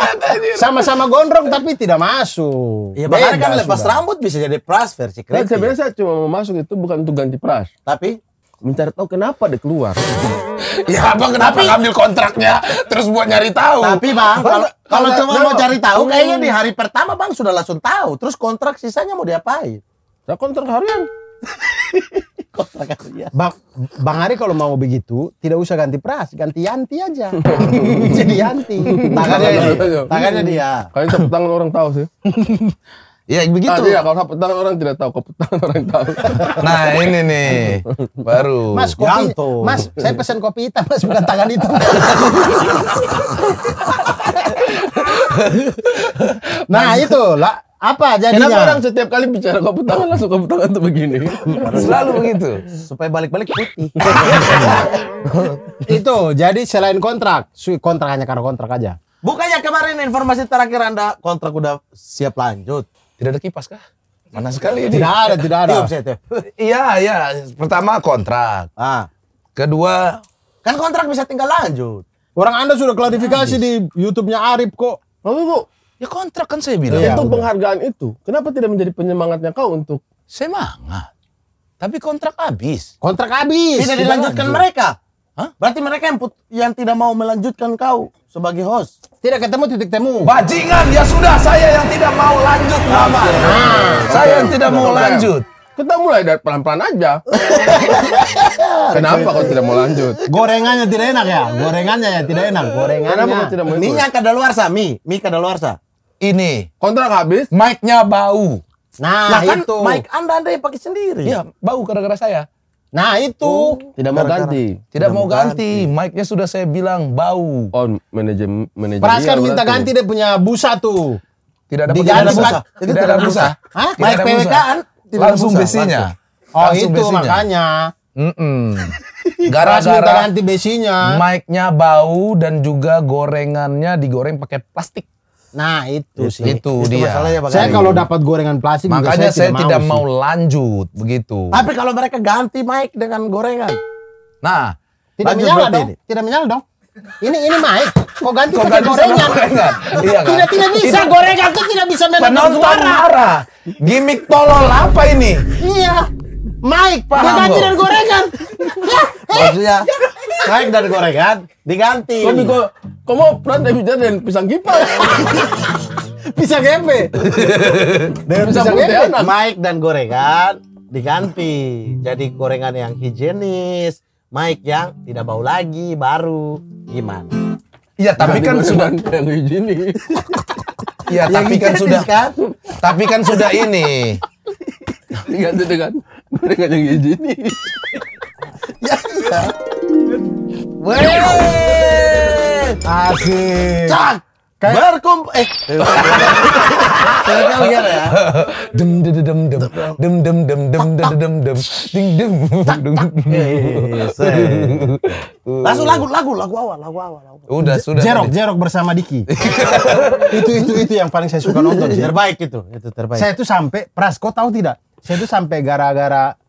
Sama-sama gondrong tapi tidak masuk. Iya makanya kan lepas sudah. rambut bisa jadi pras versi kreatif. Sebenarnya saya cuma mau masuk itu bukan untuk ganti pras. Tapi mencari tahu kenapa dia keluar. ya abang kenapa tapi, ngambil kontraknya terus buat nyari tahu. Tapi bang kalau kalau cuma mau cari tahu kayaknya di hari pertama bang sudah langsung tahu. Terus kontrak sisanya mau diapain? Saya kontrak harian. *laughs* Bang, Bang Ari kalau mau begitu tidak usah ganti pras, ganti Yanti aja. *laughs* Jadi Yanti. Tangannya dia. Tangannya dia. Kalian tepuk tangan orang tahu sih. Iya *laughs* begitu. Ah, iya, kalau sapu tangan orang tidak tahu, kopi tangan orang tahu. nah ini nih, baru. Mas kopi, Yanto. Mas, saya pesen kopi hitam, Mas bukan tangan itu. nah itu lah apa jadinya? Kenapa orang setiap kali bicara kopi tangan langsung kopi tangan tuh begini? *laughs* Selalu begitu. Supaya balik-balik putih. *laughs* itu jadi selain kontrak, kontrak hanya karena kontrak aja. Bukannya kemarin informasi terakhir Anda kontrak udah siap lanjut. Tidak ada kipas kah? Mana sekali ini? Tidak ada, tidak ada. *laughs* Iya, iya. Pertama kontrak. Ah. Kedua, kan kontrak bisa tinggal lanjut. Orang Anda sudah klarifikasi Habis. di YouTube-nya Arif kok. Oh, bu, bu. Ya kontrak kan saya bilang. Ya, untuk penghargaan itu, kenapa tidak menjadi penyemangatnya kau untuk? Semangat. Tapi kontrak habis. Kontrak habis. Tidak, dilanjutkan mereka. Hah? Berarti mereka yang, put yang tidak mau melanjutkan kau sebagai host. Tidak ketemu titik temu. Bajingan, ya sudah saya yang tidak mau lanjut lama. Ah, nah, saya yang tidak mau lanjut. Kita mulai dari pelan-pelan aja. *laughs* Kenapa kau tidak mau lanjut? Gorengannya tidak enak ya? Gorengannya ya tidak enak. Gorengannya. Kenapa kau tidak mau Minya kadaluarsa, mi. Mi sa ini. Kontrak habis. Mic-nya bau. Nah, nah kan itu. mic Anda Anda yang pakai sendiri. Iya, bau gara-gara saya. Nah itu oh, tidak mau gara -gara. ganti. Tidak, tidak mau ganti. ganti. Mic-nya sudah saya bilang bau. Oh manajemen manajemen. Praskan minta ganti dia punya busa tuh. Tidak ada tidak ada busa. Itu k-an? tidak ada busa. Hah? Mic PWK an? Langsung besinya. Oh Langsung itu besinya. makanya. Mm -mm. *laughs* Gara-gara ganti besinya. Mic-nya bau dan juga gorengannya digoreng pakai plastik. Nah itu sih. Itu, itu dia. Masalahnya saya kalau dapat gorengan plastik makanya juga saya, saya tidak, tidak mau, mau lanjut begitu. Tapi kalau mereka ganti mic dengan gorengan. Nah, tidak menyala dong. Ini. Tidak menyala dong. Ini ini mic. Kok ganti Kok ganti gorengan? gorengan. *laughs* iya kan? Tidak tidak bisa tidak. gorengan itu tidak bisa menaikkan suara. Marah. Gimik tolol apa ini? Iya. Mic Pak. ganti dan gorengan. Maksudnya *laughs* mic dan gorengan diganti. Kamu pernah dari bicara dan pisang kipas? *laughs* pisang empe. dengan pisang, pisang empe. Mike dan gorengan diganti jadi gorengan yang higienis. Mike yang tidak bau lagi baru gimana? Iya tapi kan sudah yang higienis. Iya tapi kan sudah kan? tapi kan sudah ini. Diganti dengan gorengan yang higienis. ya iya. wow. Asik. Cak. Kayak Barkom eh Ternyata ya. Dem dem dem dem dem dem dem dem dem dem dem ding dem dem eh, Langsung lagu lagu lagu awal lagu awal. Udah sudah. Jerok jerok bersama Diki. *laughs* itu itu itu yang paling saya suka nonton. Terbaik itu itu terbaik. Saya itu sampai Pras kau tahu tidak? Saya itu sampai gara-gara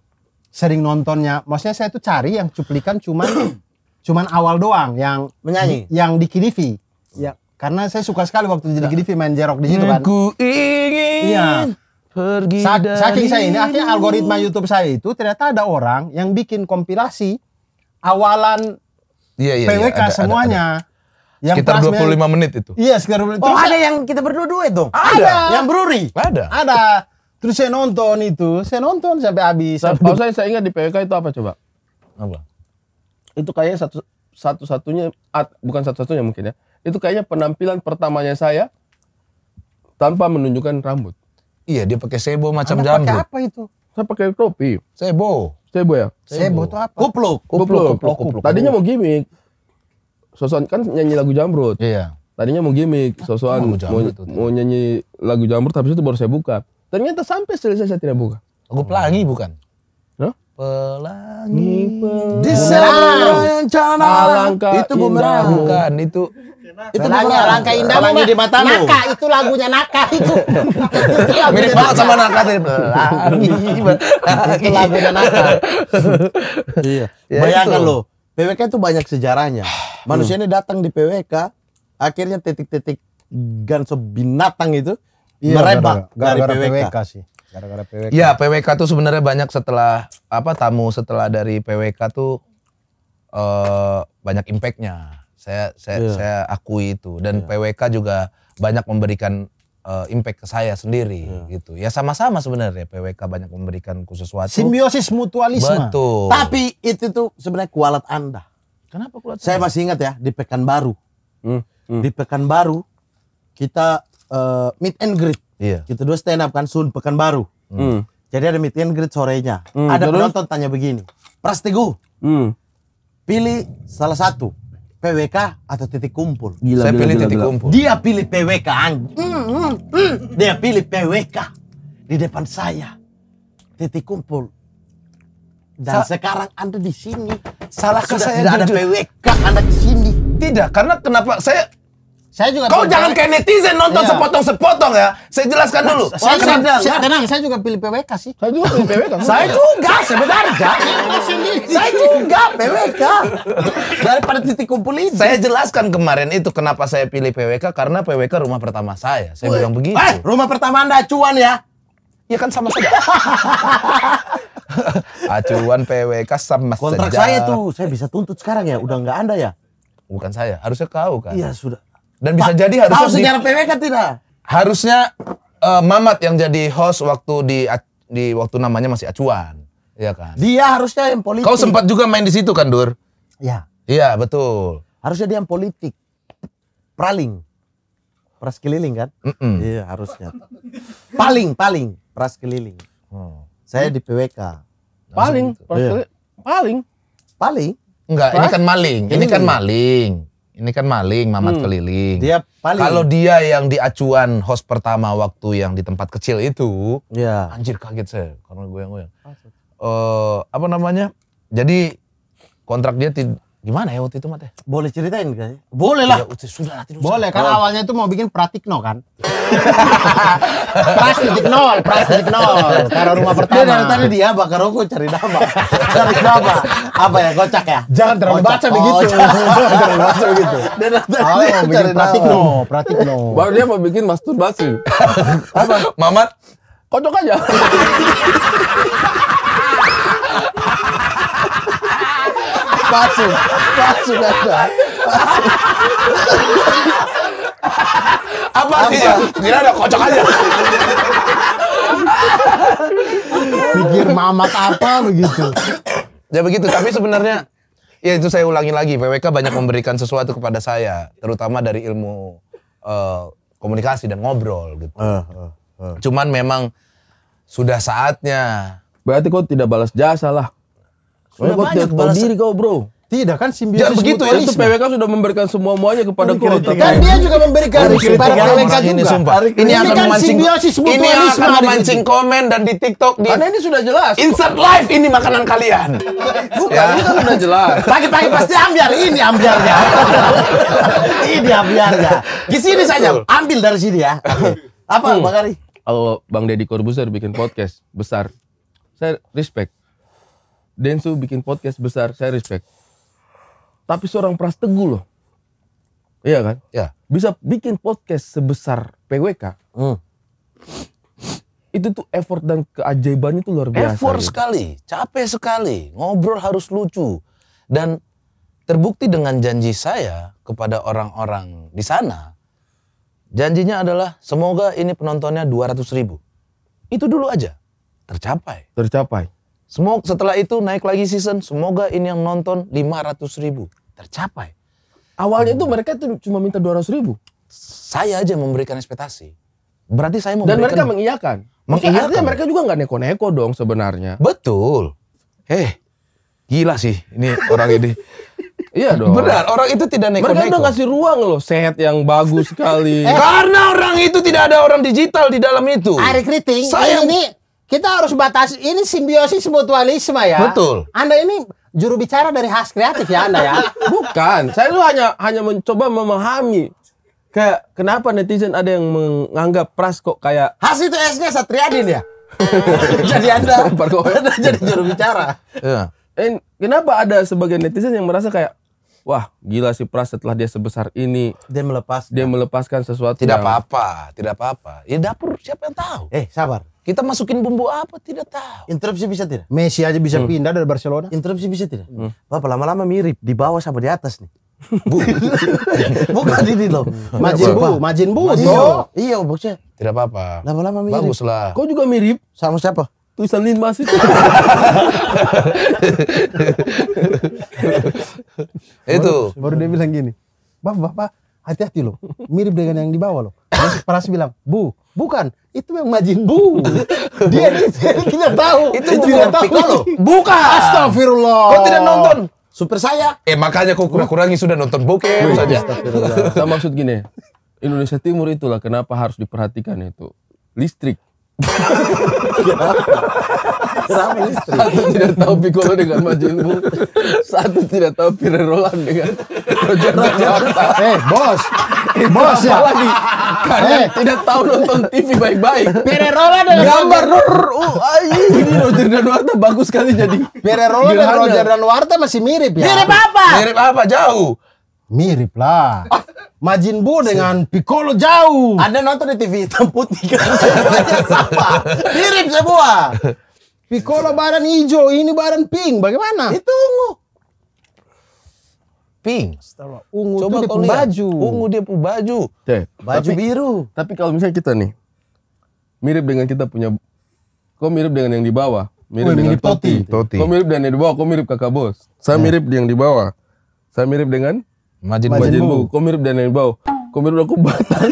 sering nontonnya. Maksudnya saya itu cari yang cuplikan cuman cuman awal doang yang menyanyi yang di Kidivi iya. ya karena saya suka sekali waktu jadi iya. Kidivi main jerok di situ kan ku ingin iya pergi Sa dari saking saya ini akhirnya algoritma YouTube saya itu ternyata ada orang yang bikin kompilasi awalan iya, iya, PWK iya, ada, semuanya ada, ada. Yang sekitar 25 menit itu. Iya, sekitar 25 menit. Oh, ada yang kita berdua duet dong. Ada. Yang Bruri. Ada. Ada. Terus saya nonton itu, saya nonton sampai habis. Sampai saya, saya ingat di PWK itu apa coba? Apa? itu kayaknya satu satu-satunya bukan satu-satunya mungkin ya. Itu kayaknya penampilan pertamanya saya tanpa menunjukkan rambut. Iya, dia pakai sebo macam Anda jambu Pakai apa itu? Saya pakai topi. Sebo. Sebo ya. Sebo itu apa? kuplo kuplo kuplo Kupluk. Tadinya mau gimmick. Sosokan kan nyanyi lagu jambrut Iya. Tadinya mau gimmick, sosokan mau, mau nyanyi lagu jambrut tapi itu baru saya buka. Ternyata sampai selesai saya tidak buka. Lagu pelangi bukan? pelangi, pelangi. di rencana alangkah nah, itu bumerang bukan itu itu lagunya langka indah lagi di matamu naka itu lagunya naka itu *laughs* mirip banget sama naka itu pelangi itu lagunya naka iya ya, bayangkan lo PWK itu banyak sejarahnya *sighs* manusia ini datang di PWK akhirnya titik-titik ganso binatang itu iya, merebak dari PWK. PWK sih Gara-gara PWK. Iya, PWK tuh sebenarnya banyak setelah apa tamu setelah dari PWK tuh uh, banyak impactnya. Saya saya yeah. saya akui itu dan yeah. PWK juga banyak memberikan uh, impact ke saya sendiri yeah. gitu. Ya sama-sama sebenarnya PWK banyak memberikan sesuatu. Simbiosis mutualisme. Betul. Tapi itu tuh sebenarnya kualat Anda. Kenapa kualat? Saya masih ingat ya di Pekanbaru. Hmm. Hmm. Di Pekanbaru kita uh, meet and greet Iya. Itu dua stand up kan Sun pekan baru. Hmm. Jadi ada meet and greet sorenya. Hmm, ada terus? penonton tanya begini. Pras Teguh. Hmm. Pilih salah satu. PWK atau titik kumpul. Gila, Saya gila, pilih gila, titik gila. kumpul. Dia pilih PWK. Hmm, hmm, hmm. Dia pilih PWK di depan saya. Titik kumpul. Dan Sa sekarang Anda di sini. Salah saya tidak ada PWK Anda di sini. Tidak, karena kenapa saya saya juga Kau jangan kayak netizen nonton iya. sepotong-sepotong ya. Saya jelaskan dulu. Saya, saya tenang, saya, tenang, saya juga pilih PWK sih. Saya juga pilih PWK. *laughs* saya juga sebenarnya. saya juga PWK. Daripada titik kumpul ini. Saya jelaskan kemarin itu kenapa saya pilih PWK karena PWK rumah pertama saya. Saya Woy. bilang begitu. Eh, rumah pertama Anda acuan ya? Ya kan sama saja. *laughs* Acuan PWK sama Kontrak saja. Kontrak saya tuh, saya bisa tuntut sekarang ya, udah nggak Anda ya? Bukan saya, harusnya kau kan. Iya, sudah. Dan bisa Pak, jadi harusnya secara PWK kan, tidak? Harusnya uh, Mamat yang jadi host waktu di di waktu namanya masih acuan. ya kan? Dia harusnya yang politik. Kau sempat juga main di situ kan, Dur? ya Iya, betul. Harusnya dia yang politik. Praling. Pras keliling kan? Mm -mm. Iya, harusnya. Paling, paling. Pras keliling. Hmm. Saya di PWK. Paling, gitu. pras iya. paling. Paling? Enggak, ini kan maling. ini kan hmm. maling ini kan maling, mamat hmm. keliling. Dia paling. Kalau dia yang di acuan host pertama waktu yang di tempat kecil itu, ya. anjir kaget saya karena goyang-goyang. Uh, apa namanya? Jadi kontrak dia tid- gimana ya waktu itu Mate? Ya? Boleh ceritain kan? Boleh lah. Ya, sudah nanti Boleh karena oh. awalnya itu mau bikin Pratikno kan. Pratik titik nol, pras Karena rumah pertama. Dia dari tadi dia bakar rokok cari nama. cari nama apa ya kocak ya jangan terlalu kocak. baca begitu oh, jangan terlalu baca begitu *laughs* dan oh, dia cari pratikno pratikno baru dia mau bikin masturbasi *laughs* apa mamat kocok aja pasu *laughs* masuk ada apa sih kira ada kocok aja pikir mamat apa begitu Ya begitu, tapi sebenarnya ya itu saya ulangi lagi, PWK banyak memberikan sesuatu kepada saya, terutama dari ilmu uh, komunikasi dan ngobrol gitu. Uh, uh, uh. Cuman memang sudah saatnya. Berarti kau tidak balas jasa lah. Sudah kau banyak balas diri kau, Bro. Tidak kan simbiosis Jangan begitu ya. Itu PWK sudah memberikan semua muanya kepada Kurota. Kan dia juga memberikan kepada PWK juga. Ini sumpah. Ini, ini akan kan memancing, simbiosis Ini akan memancing komen dan di TikTok di Karena ini sudah jelas. Insert live ini makanan kalian. Bukan, ya. ini kan sudah jelas. Pagi-pagi pasti ambiar ini ambiarnya. *laughs* ini ambiarnya. Di sini saja, ambil dari sini ya. Apa hmm. Bang Ari? Kalau Bang Deddy Corbuzier bikin podcast besar, saya respect. Densu bikin podcast besar, saya respect. Tapi seorang Pras Teguh loh. Iya kan? Ya. Bisa bikin podcast sebesar PWK. Hmm. Itu tuh effort dan keajaibannya itu luar biasa. Effort gitu. sekali, capek sekali. Ngobrol harus lucu. Dan terbukti dengan janji saya kepada orang-orang di sana. Janjinya adalah semoga ini penontonnya 200 ribu. Itu dulu aja. Tercapai. Tercapai. Semoga setelah itu naik lagi season, semoga ini yang nonton 500 ribu. Tercapai. Awalnya itu mereka tuh cuma minta 200 ribu. Saya aja memberikan ekspektasi. Berarti saya memberikan. Dan mereka mengiyakan. Mengiyakan. Artinya mereka juga nggak neko-neko dong sebenarnya. Betul. Heh, gila sih ini *laughs* orang ini. Iya dong. Benar, orang itu tidak neko-neko. Mereka udah ngasih ruang loh, set yang bagus sekali. eh. Karena orang itu tidak ada orang digital di dalam itu. Ada kriting. Saya ini kita harus batasi ini simbiosis mutualisme ya. Betul. Anda ini juru bicara dari khas kreatif ya Anda ya. *laughs* Bukan, saya itu hanya hanya mencoba memahami kayak kenapa netizen ada yang menganggap Pras kok kayak khas itu SD Satriadin ya. *laughs* jadi Anda jadi juru bicara. Ya. And, kenapa ada sebagian netizen yang merasa kayak wah gila si Pras setelah dia sebesar ini dia melepas dia melepaskan sesuatu tidak apa-apa yang... tidak apa-apa ya dapur siapa yang tahu eh sabar kita masukin bumbu apa tidak tahu. Interupsi bisa tidak? Messi aja bisa hmm. pindah dari Barcelona. Interupsi bisa tidak? Hmm. Bapak lama-lama mirip di bawah sama di atas nih. *laughs* Bu. Bukan ini loh. Majin Bu, Majin iya. Bu. Iya, iya Tidak apa-apa. Lama-lama mirip. Bagus lah. Kau juga mirip sama siapa? Tulisan Lin Masih. Itu. *laughs* Baru, baru dia bilang gini. Bapak, bapak, hati-hati loh, mirip dengan yang di bawah loh. Paras bilang, bu, bukan, itu yang majin bu. *laughs* dia ini tidak tahu. Itu tidak tahu loh. Bukan. Astagfirullah. Kau tidak nonton. Super saya. Eh makanya kau kurang-kurangi sudah nonton bokep saja. Astagfirullah. maksud gini, Indonesia Timur itulah kenapa harus diperhatikan itu. Listrik Kenapa istri? Satu tidak tahu Piccolo dengan Majinbu Satu tidak tahu Pire Roland dengan Roger Jakarta Eh bos Eh, Bos ya lagi Kalian eh. tidak tahu nonton TV baik-baik Pire Roland dengan Gambar Nur oh, Ini Roger dan Warta bagus sekali jadi Pire Roland dan Roger dan Warta masih mirip ya Mirip apa? Mirip apa? Jauh Mirip lah. Majin Bu dengan Piccolo jauh. Ada nonton di TV hitam putih kan? *laughs* sama. Mirip semua. Piccolo barang hijau, ini barang pink. Bagaimana? Itu ungu. Pink. Ungu Coba dia baju. Ungu dia punya baju. Okay. baju tapi, biru. Tapi kalau misalnya kita nih, mirip dengan kita punya, kok mirip dengan yang di bawah? Mirip Uy, oh, dengan mirip toti. toti. Kok mirip dengan yang di bawah? Kok mirip kakak bos? Saya hmm. mirip yang di bawah. Saya mirip dengan Majin, Majin Bu. Kok mirip Bau? Kok mirip aku Batang?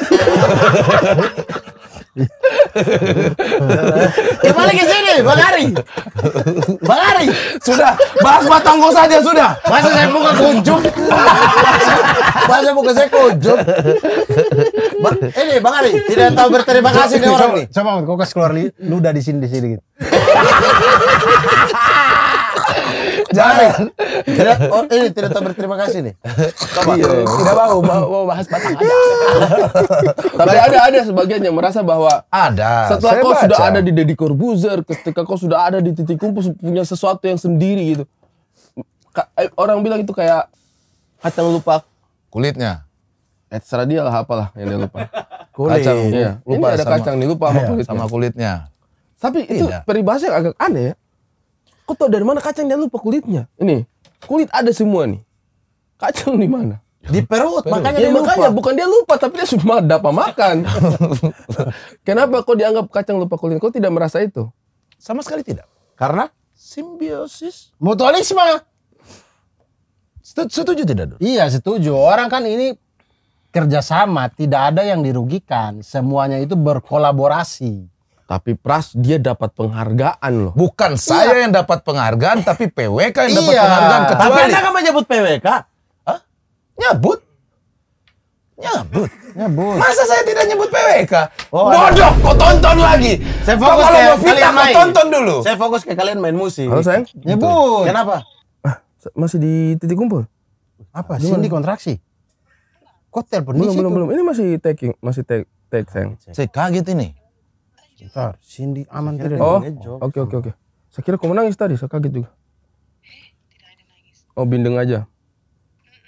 Kembali ke sini, Bang Ari. Bang Ari, sudah bahas batang kau saja sudah. Masa saya buka kuncup. Masa buka saya kuncup. Ba ini Bang Ari tidak tahu berterima kasih nih orang nih. Coba kau kasih keluar lu udah di sini di sini gitu. Jangan. Tidak, oh, ini eh, tidak tahu berterima kasih nih. Iya, tidak mau, mau, bahas batang ada. *laughs* Tapi ada ada sebagian yang merasa bahwa ada. Setelah kau sudah ada di Deddy Corbuzier, ketika kau sudah ada di titik kumpul punya sesuatu yang sendiri gitu. Eh, orang bilang itu kayak kacang lupa kulitnya. Eh, terserah dia lah apalah yang dia lupa. *laughs* Kulit. Kacang, iya. Lupa ini ada sama, kacang nih lupa sama, iya, kulitnya. Sama kulitnya. Tapi itu peribahasa agak aneh ya. Kau tau dari mana kacang dia lupa kulitnya? Ini kulit ada semua nih. Kacang di mana? Di perut, perut. makanya ya, dia lupa. bukan dia lupa tapi dia cuma dapat makan. *laughs* Kenapa kok dianggap kacang lupa kulit? kok tidak merasa itu? Sama sekali tidak. Karena simbiosis mutualisme. Setuju tidak, Dok? Iya, setuju. Orang kan ini kerjasama, tidak ada yang dirugikan. Semuanya itu berkolaborasi. Tapi Pras dia dapat penghargaan loh. Bukan iya. saya yang dapat penghargaan, tapi PWK yang dapat iya. penghargaan. Kecuali. Tapi Anda kan menyebut PWK? Hah? Nyebut? Nyebut. Nyebut. Masa saya tidak nyebut PWK? Oh, Bodoh, kau tonton lagi. Saya fokus kalau mau fitnah, kau tonton dulu. Saya fokus ke kalian main musik. Halo sayang. Gitu. Nyebut. Kenapa? Ah, masih di titik kumpul. Apa? Sini kontraksi. Kok telepon belum, belum, belum. Ini masih taking, masih take, take sayang. Saya kaget ini ntar Cindy aman tidak? Oh, oke oke oke. Saya kira kamu nangis tadi, saya kaget juga. Oh, bindeng aja.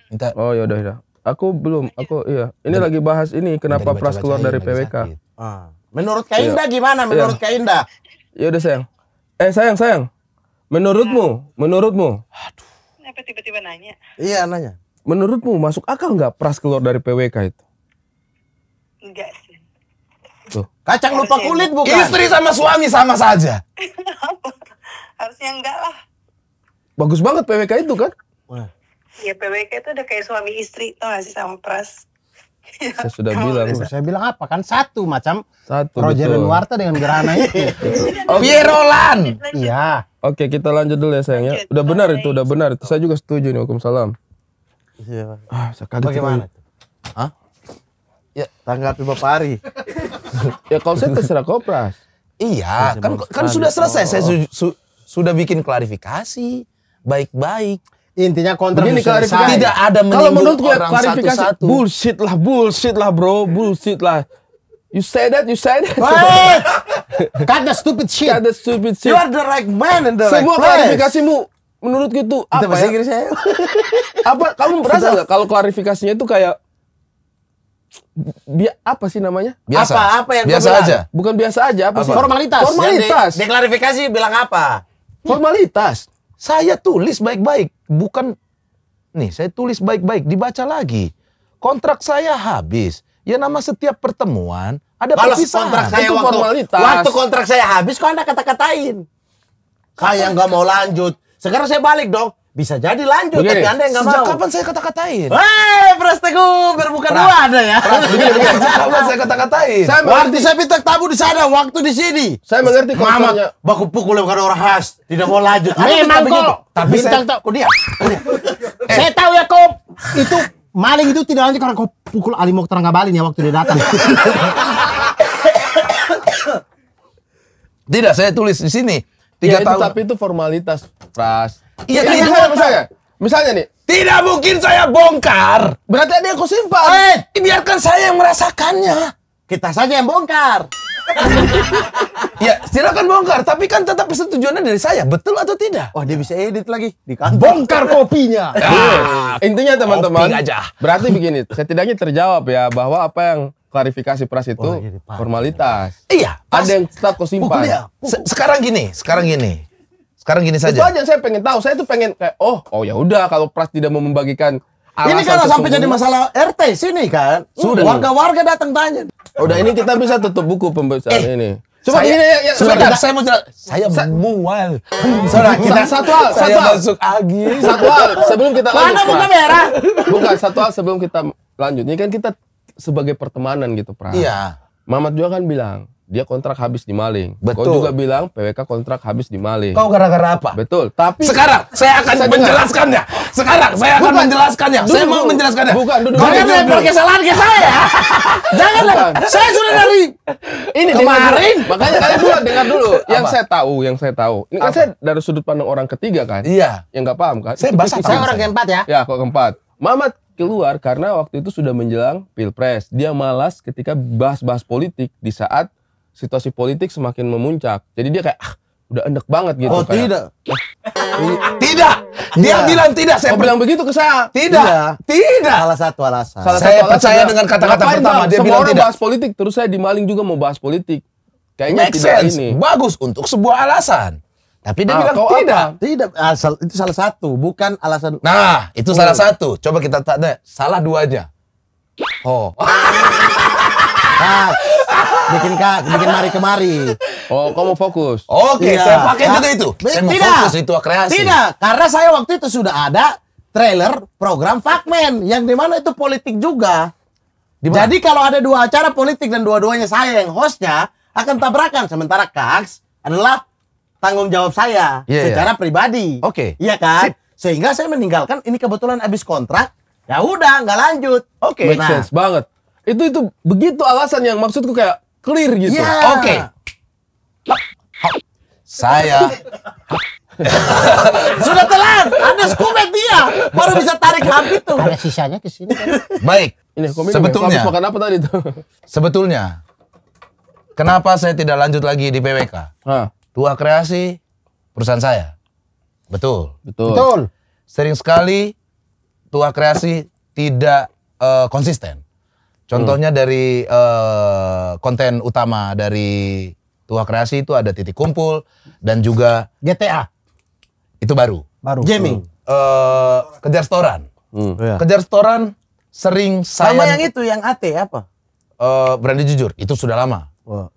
Minta. Oh, ya udah ya udah. Aku belum, aku iya. Ini lagi bahas ini kenapa Pras keluar dari PWK. Ah. Menurut Kainda iya. gimana? Iya. Menurut iya. Kainda? Ya udah sayang. Eh sayang sayang. Menurutmu, menurutmu? Aduh. Kenapa tiba-tiba nanya? Iya nanya. Menurutmu masuk akal nggak Pras keluar dari PWK itu? Enggak Tuh. Kacang lupa kulit bukan? Istri sama suami sama saja. Harusnya enggak lah. Bagus banget PWK itu kan? Iya Ya PWK itu udah kayak suami istri tau gak sih sama Pras? saya sudah bilang. Saya, saya bilang apa kan satu macam satu, Roger betul. Nuarta dengan Gerhana itu. *laughs* oh iya Roland. Iya. Oke kita lanjut dulu ya sayangnya. Udah benar itu, udah benar itu. Saya juga setuju nih hukum salam. Iya. Ah, Bagaimana? Hah? Ya, tanggapi Bapak Ari. *laughs* ya kalau saya terserah kopras. Iya, kan kan sudah selesai saya oh. su, su, sudah bikin klarifikasi baik-baik. Intinya kontrak ini klarifikasi. tidak ada Kalau menurut gue klarifikasi satu -satu. bullshit lah, bullshit lah bro, bullshit lah. You say that, you say that. Wait, *laughs* Cut the stupid shit. Cut the stupid shit. You are the right man and the Semua right place. klarifikasimu menurut gitu apa ya? *laughs* apa kamu merasa nggak kalau klarifikasinya itu kayak bi apa sih namanya? Biasa. Apa apa yang biasa aja? Bukan biasa aja, apa, apa? sih? Formalitas. Formalitas. de deklarifikasi bilang apa? Formalitas. Saya tulis baik-baik, bukan nih, saya tulis baik-baik, dibaca lagi. Kontrak saya habis. Ya nama setiap pertemuan ada Kalau perpisahan. Kontrak saya itu waktu, formalitas. Waktu kontrak saya habis kok Anda kata-katain. Saya nggak mau lanjut. Sekarang saya balik dong. Bisa jadi lanjut, begini, tapi Anda yang nggak mau. Sejak kapan saya kata-katain? Hei, Pras Teguh, berbuka dua ada ya. begini, begini. *laughs* Sejak kapan saya kata-katain? Saya mengerti. saya minta tabu di sana, waktu di sini. Saya mengerti konsepnya. Mama, baku pukul bukan orang khas. Tidak mau lanjut. Memang kok. Tapi saya... Kok dia? Eh. Saya tahu ya kok. Itu maling itu tidak lanjut karena kau pukul Ali Mokhtar Ngabalin ya waktu dia datang. tidak, saya tulis di sini. Tiga ya, tahun. Tapi itu formalitas, Pras. Iya, ya, iya, iya, misalnya. Misalnya nih, tidak mungkin saya bongkar. Berarti ada yang kusimpan. Eh, hey. biarkan saya yang merasakannya. Kita saja yang bongkar. *laughs* ya, silakan bongkar, tapi kan tetap persetujuannya dari saya, betul atau tidak? Wah, oh, dia bisa edit lagi di kantor. Bongkar kopinya. *laughs* Ah, Intinya teman-teman, berarti begini, setidaknya terjawab ya bahwa apa yang klarifikasi pras itu oh, formalitas. Iya. Pas, ada yang tetap kau simpan. Pukul pukul. Se sekarang gini, sekarang gini. Sekarang gini saja. Itu aja saya pengen tahu. Saya tuh pengen kayak oh, oh ya udah kalau pras tidak mau membagikan ini karena sampai jadi masalah RT sini kan. Sudah. Warga-warga datang tanya. Udah ini kita bisa tutup buku pembesaran eh, ini. Coba saya, ini ya, ya sudah, saya mau jelas. Saya mual. Hmm, saudara, kita satu hal, satu hal. masuk agi. Satu hal sebelum kita lanjut. Mana buka merah? Bukan, satu hal sebelum kita lanjut. Ini kan kita sebagai pertemanan gitu Pras. Iya. Mamat juga kan bilang dia kontrak habis di maling. Betul. Kau juga bilang PWK kontrak habis di maling. Kau gara-gara apa? Betul. Tapi sekarang saya akan saya menjelaskannya. Dengar. Sekarang saya akan bukan. menjelaskannya. Duduk, saya mau duduk. menjelaskannya. Bukan, duduk. Kau jangan lempar kesalahan ke saya. *laughs* lempar. Saya sudah dari ini kemarin. Makanya kalian dulu dengar dulu. *laughs* Yang apa? saya tahu, yang saya tahu. Ini kan apa? saya dari sudut pandang orang ketiga kan. Iya. Yang nggak paham kan. Saya bahasa. Saya orang keempat ya. Ya, kok keempat. Mamat keluar karena waktu itu sudah menjelang pilpres. Dia malas ketika bahas-bahas politik di saat situasi politik semakin memuncak. Jadi dia kayak ah, udah enek banget gitu. Oh kayak, tidak. tidak. Dia tidak. bilang tidak. Saya oh, bilang begitu ke saya. Tidak. Iya. Tidak. alasan Salah satu alasan. Salah saya satu alasan percaya alasan. dengan kata-kata pertama. Dia Semua bilang orang tidak. bahas politik. Terus saya dimaling juga mau bahas politik. Kayaknya Make tidak sense. ini. Bagus untuk sebuah alasan. Tapi dia nah, bilang kau tidak. Apa? Tidak, asal itu salah satu, bukan alasan. Nah, ah, itu oh. salah satu. Coba kita tanya, salah dua aja. Oh. Kak, *laughs* ah, bikin kak, bikin mari kemari. Oh, kamu fokus. Oke, okay, iya. saya pakai juga ah, itu. Saya mau tidak, fokus itu kreasi. Tidak, karena saya waktu itu sudah ada trailer program Fakmen yang dimana itu politik juga. Dimana? Jadi kalau ada dua acara politik dan dua-duanya saya yang hostnya akan tabrakan. Sementara Kaks adalah tanggung jawab saya yeah, iya. secara yeah. pribadi. Oke. Okay. Iya kan? Sip. Sehingga saya meninggalkan ini kebetulan habis kontrak. Ya udah, nggak lanjut. Oke. Okay. nah. sense banget. Itu itu begitu alasan yang maksudku kayak clear gitu. Yeah. Oke. Okay. Saya *laughs* Sudah telat, Anda skumet dia, baru bisa tarik ham itu. Ada sisanya ke sini. Kan? Baik. Ini komik. sebetulnya. Ya? makan apa tadi tuh? Sebetulnya. Kenapa saya tidak lanjut lagi di PWK? Hah dua kreasi perusahaan saya. Betul. Betul. Betul. Sering sekali tua kreasi tidak uh, konsisten. Contohnya hmm. dari uh, konten utama dari tua kreasi itu ada titik kumpul dan juga GTA. Itu baru. Baru. Gaming. Uh, kejar setoran. Hmm. Oh, iya. Kejar setoran sering saya Sama yang itu yang AT apa? Uh, berani jujur, itu sudah lama. Wow.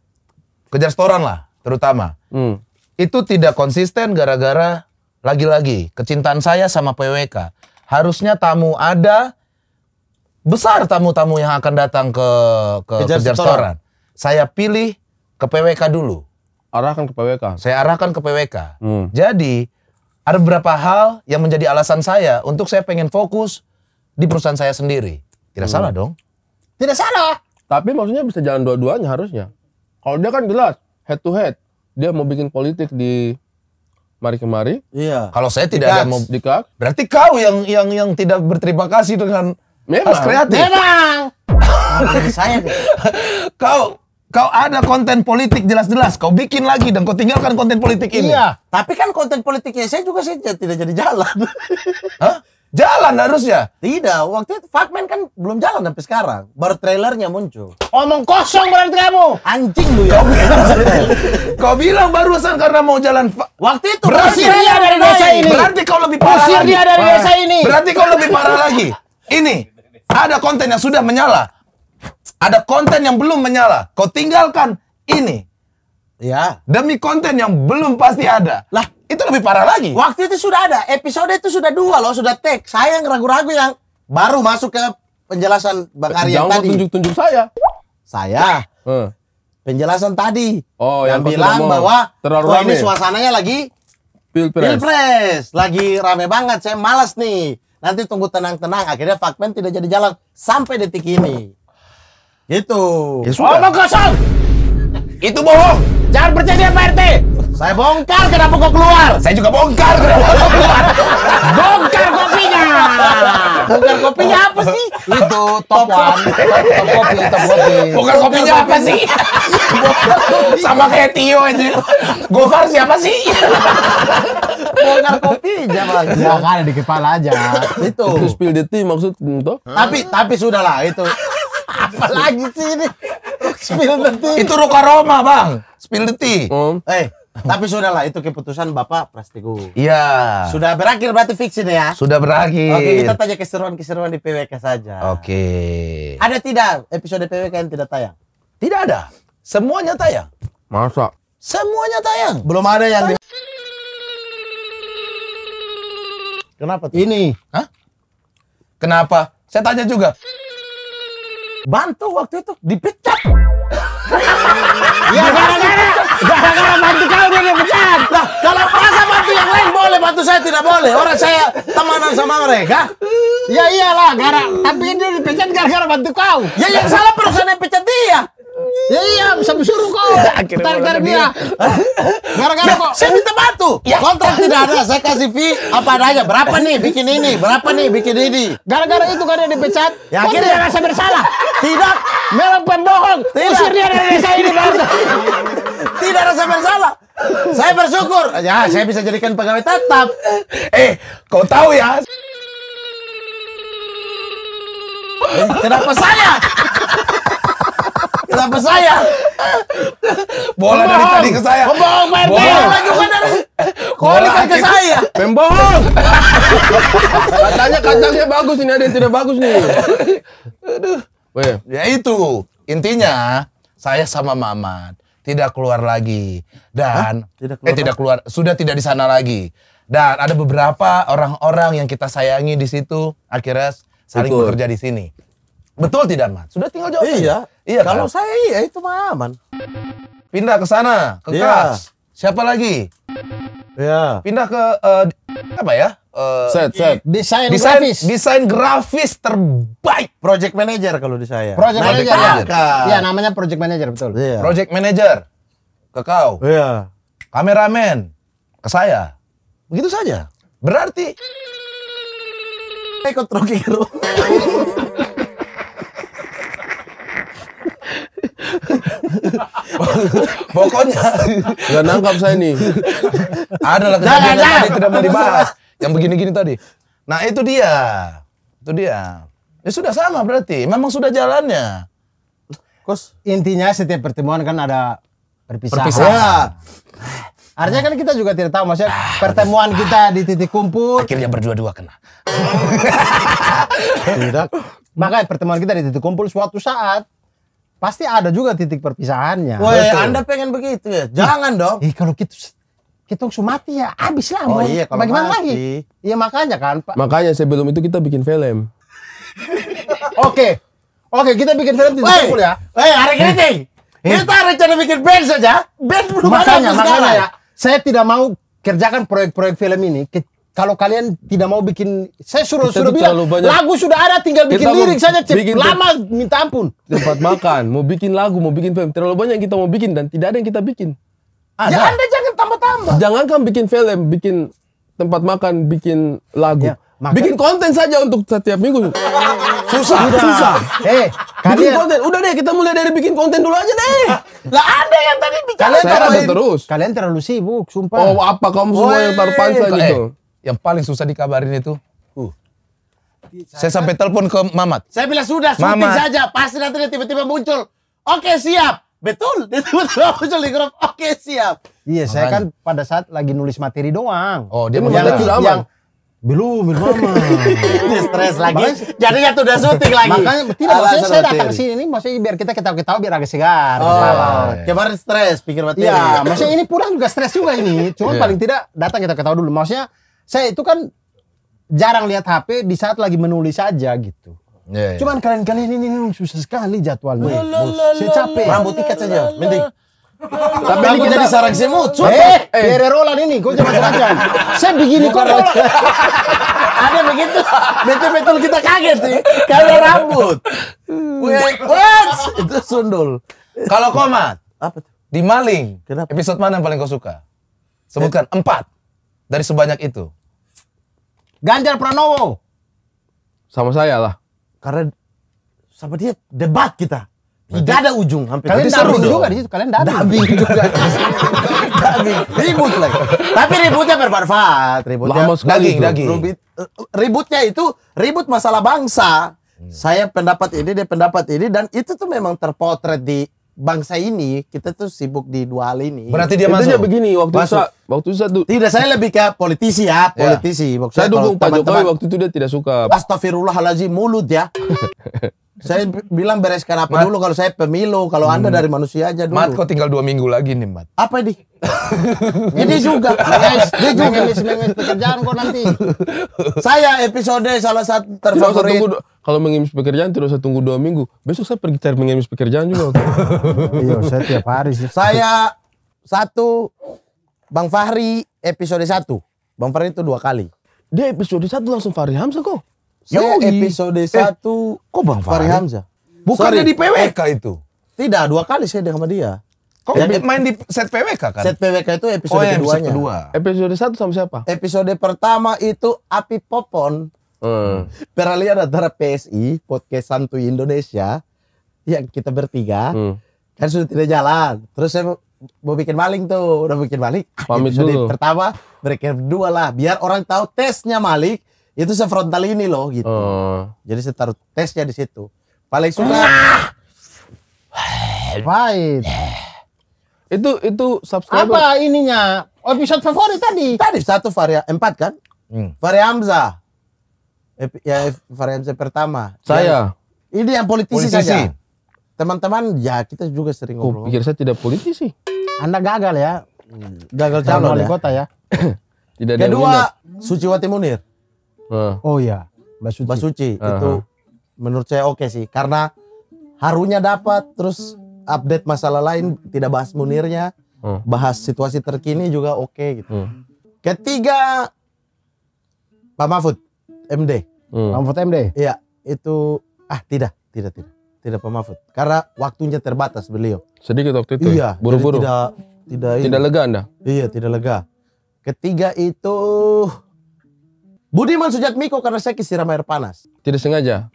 Kejar setoran lah terutama hmm. itu tidak konsisten gara-gara lagi-lagi kecintaan saya sama PWK harusnya tamu ada besar tamu-tamu yang akan datang ke ke kejar, kejar saya pilih ke PWK dulu arahkan ke PWK saya arahkan ke PWK hmm. jadi ada beberapa hal yang menjadi alasan saya untuk saya pengen fokus di perusahaan saya sendiri tidak hmm. salah dong tidak salah tapi maksudnya bisa jalan dua-duanya harusnya kalau dia kan jelas head to head. Dia mau bikin politik di mari kemari. Iya. Kalau saya tidak ada mau dikak. Berarti kau yang yang yang tidak berterima kasih dengan Memang. kreatif. Memang. saya *laughs* Kau kau ada konten politik jelas-jelas, kau bikin lagi dan kau tinggalkan konten politik ini. Iya, tapi kan konten politiknya saya juga saya tidak jadi jalan. Hah? Jalan harusnya. Tidak, waktu itu Fuckman kan belum jalan sampai sekarang. Baru trailernya muncul. Omong kosong berarti kamu. Anjing lu ya. Kau, bilang *laughs* barusan karena mau jalan. Waktu itu berarti dia dari desa ini. Berarti kau lebih parah Pusir lagi. dia dari desa ini. Berarti kau lebih parah lagi. Ini ada konten yang sudah menyala. Ada konten yang belum menyala. Kau tinggalkan ini. Ya. Demi konten yang belum pasti ada. Lah, itu lebih parah lagi. Waktu itu sudah ada, episode itu sudah dua loh, sudah tag. Saya yang ragu-ragu yang baru masuk ke penjelasan Bang Arya Jangan tadi. tunjuk-tunjuk saya. Saya. Hmm. Penjelasan tadi. Oh, yang, yang bilang bahwa terlalu rame. ini suasananya lagi Pilpres. Pilpres. Lagi rame banget, saya malas nih. Nanti tunggu tenang-tenang, akhirnya Fakmen tidak jadi jalan sampai detik ini. Gitu. Ya sudah. Omong kosong. Itu bohong. Jangan percaya dia Pak RT. Saya bongkar kenapa kau keluar? Saya juga bongkar kenapa kau keluar? bongkar kopinya. Bongkar kopinya apa sih? Itu top one. Top kopi, top kopi. Bongkar kopinya apa sih? Sama kayak Tio aja. Gofar siapa sih? bongkar kopinya bang. Ya kan di kepala aja. Itu. Itu spill the tea maksud itu. Tapi tapi sudahlah itu. Apalagi sih ini? Spill the tea. Itu Roka Roma, Bang. Spill the tea. Hmm. Eh, hey, tapi sudahlah itu keputusan Bapak Prastiku. Iya. Sudah berakhir berarti fiksi ini ya. Sudah berakhir. Oke, kita tanya keseruan-keseruan di PWK saja. Oke. Ada tidak episode PWK yang tidak tayang? Tidak ada. Semuanya tayang. Masa? Semuanya tayang. Belum ada yang di... Kenapa tuh? Ini. Hah? Kenapa? Saya tanya juga. Bantu waktu itu dipecat. Iya, ada. Jangan bantu kau dia yang pecat. Lah, kalau merasa bantu yang lain boleh, bantu saya tidak boleh. Orang saya temanan sama mereka. Ya iyalah, gara tapi dia dipecat gara-gara bantu kau. Ya yang salah perusahaan yang pecat dia. Ya iya, bisa disuruh kok. *laughs* Tarik-tarik dia. Ya. *laughs* Gara-gara ya, kok. Saya minta batu. Ya. Kontrak tidak ada, saya kasih fee apa adanya. Berapa nih bikin ini? Berapa nih bikin ini? Gara-gara itu kan dia dipecat. Ya akhirnya dia rasa bersalah. Tidak. Memang pembohong. Tidak. Usir dia dari desa ini, Bang. *laughs* Tidak rasa bersalah. Saya bersyukur. Ya, saya bisa jadikan pegawai tetap. Eh, kau tahu ya. Eh, kenapa saya? ke saya. Bola dari tadi ke saya. Pembohong Pak RT. Bola lagi dari bola ke saya. Pembohong. katanya kacangnya bagus ini ada yang tidak bagus nih. Aduh. Weh. Ya itu intinya saya sama Mamat tidak keluar lagi dan Hah? tidak eh, keluar eh tidak keluar sudah tidak di sana lagi dan ada beberapa orang-orang yang kita sayangi di situ akhirnya saling Betul. bekerja di sini. Betul tidak, Mat? Sudah tinggal jawab iya. Iya. Kalau kan? saya iya itu mah aman. Pindah ke sana, ke iya. kelas. Kas. Siapa lagi? Iya. Pindah ke uh, apa ya? Uh, set, set. Desain, desain grafis. Desain grafis terbaik. Project manager kalau di saya. Project nah, manager. Iya, kan? iya. iya namanya project manager betul. Iya. Project manager. Ke kau. Iya. Kameramen. Ke saya. Begitu saja. Berarti ikut Rocky Gerung. *laughs* *laughs* Pokoknya nggak nangkap saya nih. Ada lah kejadian yang tadi tidak mau dibahas. Yang begini-gini tadi. Nah itu dia, itu dia. Ya sudah sama berarti, memang sudah jalannya. Kos. Intinya setiap pertemuan kan ada perpisahan. perpisahan. Ya. Artinya kan kita juga tidak tahu maksudnya ah, pertemuan ah, kita di titik kumpul. Akhirnya berdua-dua kena. *laughs* tidak. Makanya pertemuan kita di titik kumpul suatu saat pasti ada juga titik perpisahannya. Wah, ya, Anda pengen begitu ya? Jangan eh, dong. Eh, kalau kita, kita langsung mati ya, habis lah. Oh, iya, kalau Bagaimana mati. lagi? Iya makanya kan. Pak. Makanya sebelum itu kita bikin film. *laughs* Oke. Oke, kita bikin film di Liverpool ya. Hei, hari kritik. Eh. Kita rencana bikin band saja. Band belum makanya, ada makanya sekarang. ya. Saya tidak mau kerjakan proyek-proyek film ini kalau kalian tidak mau bikin saya suruh suruh bilang banyak. lagu sudah ada tinggal bikin kita lirik saja cep bikin lama minta ampun tempat makan mau bikin lagu mau bikin film terlalu banyak yang kita mau bikin dan tidak ada yang kita bikin ya, ada. Ya anda jangan tambah-tambah jangan kan bikin film bikin tempat makan bikin lagu ya, bikin konten saja untuk setiap minggu susah udah. susah eh kalian... bikin konten udah deh kita mulai dari bikin konten dulu aja deh lah ada yang tadi bicara kalian terlalu terus kalian terlalu sibuk sumpah oh apa kamu semua Wey, yang terpansa eh, gitu eh, yang paling susah dikabarin itu. Uh. Saya sampai telepon ke Mamat. Saya bilang sudah, syuting saja. Pasti nanti dia tiba-tiba muncul. Oke, siap. Betul, dia tiba-tiba *laughs* muncul di grup. Oke, siap. Iya, saya kan pada saat lagi nulis materi doang. Oh, dia yang, yang, yang belum, belum Dia stres lagi. Jadi ya sudah syuting lagi. Makanya tidak ah, maksudnya saya datang ke sini ini maksudnya biar kita ketawa ketawa biar agak segar. Oh, iya. kemarin stres pikir materi. Iya, maksudnya ini pulang juga stres juga ini. Cuma iya. paling tidak datang kita ketawa dulu. Maksudnya saya itu kan jarang lihat HP di saat lagi menulis aja gitu. Yeah, yeah. Cuman kalian-kalian ini, ini susah sekali jadwalnya. Saya capek. Rambut tiket saja, mending. Tapi ini kita disarang semut. Eh, Pierre eh. Roland ini, kau jangan macam, Saya begini kok *laughs* Ada begitu, betul-betul kita kaget sih. kalau rambut. What? Itu sundul. Kalau komat, apa Di maling. Kenapa? Episode mana yang paling kau suka? Sebutkan empat dari sebanyak itu. Ganjar Pranowo. Sama saya lah. Karena sama dia debat kita. Tidak ada ujung hampir. Kalian seru juga di situ. Kalian tidak Dabi juga. *laughs* dabi. Ribut lagi. Tapi ributnya bermanfaat. Ributnya Lama sekali daging, daging. ributnya itu ribut masalah bangsa. Hmm. Saya pendapat ini, dia pendapat ini, dan itu tuh memang terpotret di bangsa ini kita tuh sibuk di dua hal ini. Berarti dia maksudnya begini waktu masuk. waktu itu Tidak saya lebih ke politisi ya, ya. politisi. Ya. saya dukung Pak Jokowi waktu itu dia tidak suka. Astagfirullahalazim mulut ya. *laughs* saya bilang bereskan apa mat, dulu kalau saya pemilu, kalau hmm. Anda dari manusia aja dulu. Mat kok tinggal dua minggu lagi nih, Mat. Apa di? *laughs* Ini juga, guys. Ini juga Ini pekerjaan kok nanti. *laughs* Saya episode salah satu terfavorit kalau mengemis pekerjaan tidak usah tunggu dua minggu. Besok saya pergi cari mengemis pekerjaan juga. *laughs* iya, saya tiap hari sih. Saya satu, Bang Fahri episode satu. Bang Fahri itu dua kali. Dia episode satu langsung Fahri Hamzah kok. Saya Yogi. episode eh, satu. Eh, kok Bang Fahri, Fahri Hamzah? Bukannya di PWK itu? Tidak, dua kali saya dengan dia. Kok ya, main di set PWK kan? Set PWK itu episode oh, ya, keduanya. Episode, kedua. episode satu sama siapa? Episode pertama itu Api Popon Hmm. Eh. Peralihan antara PSI, podcast Santuy Indonesia yang kita bertiga hmm. kan sudah tidak jalan. Terus saya mau bikin maling tuh, udah bikin maling. Ah, Pamit dulu. Pertama, mereka berdua lah biar orang tahu tesnya Malik itu sefrontal ini loh gitu. Hmm. Jadi saya taruh tesnya di situ. Paling suka Baik. Ah. Itu itu subscriber. Apa ininya? Episode favorit tadi. Tadi satu varia empat kan? Hmm. Varia Hamzah ya variansi pertama. Saya. Ya, ini yang politisi, politisi. saja. Teman-teman, ya kita juga sering ngobrol. Kupikir saya tidak politisi. Anda gagal ya. Gagal calon ya. Ya. wali ya. kota ya. *coughs* tidak Kedua, Wati Munir. Uh. Oh iya, Mbak Suci. Mbak Suci uh -huh. itu menurut saya oke sih karena harunya dapat terus update masalah lain tidak bahas Munirnya, uh. bahas situasi terkini juga oke gitu. Uh. Ketiga Pak Mahfud. MD. Hmm. Pak Mahfud MD. Iya, itu ah tidak, tidak, tidak. Tidak Pak Mahfud. Karena waktunya terbatas beliau. Sedikit waktu itu. Ya? Iya, buru-buru. Tidak tidak Tidak lega Anda? Iya, tidak lega. Ketiga itu Budiman Miko karena saya kisiram air panas. Tidak sengaja.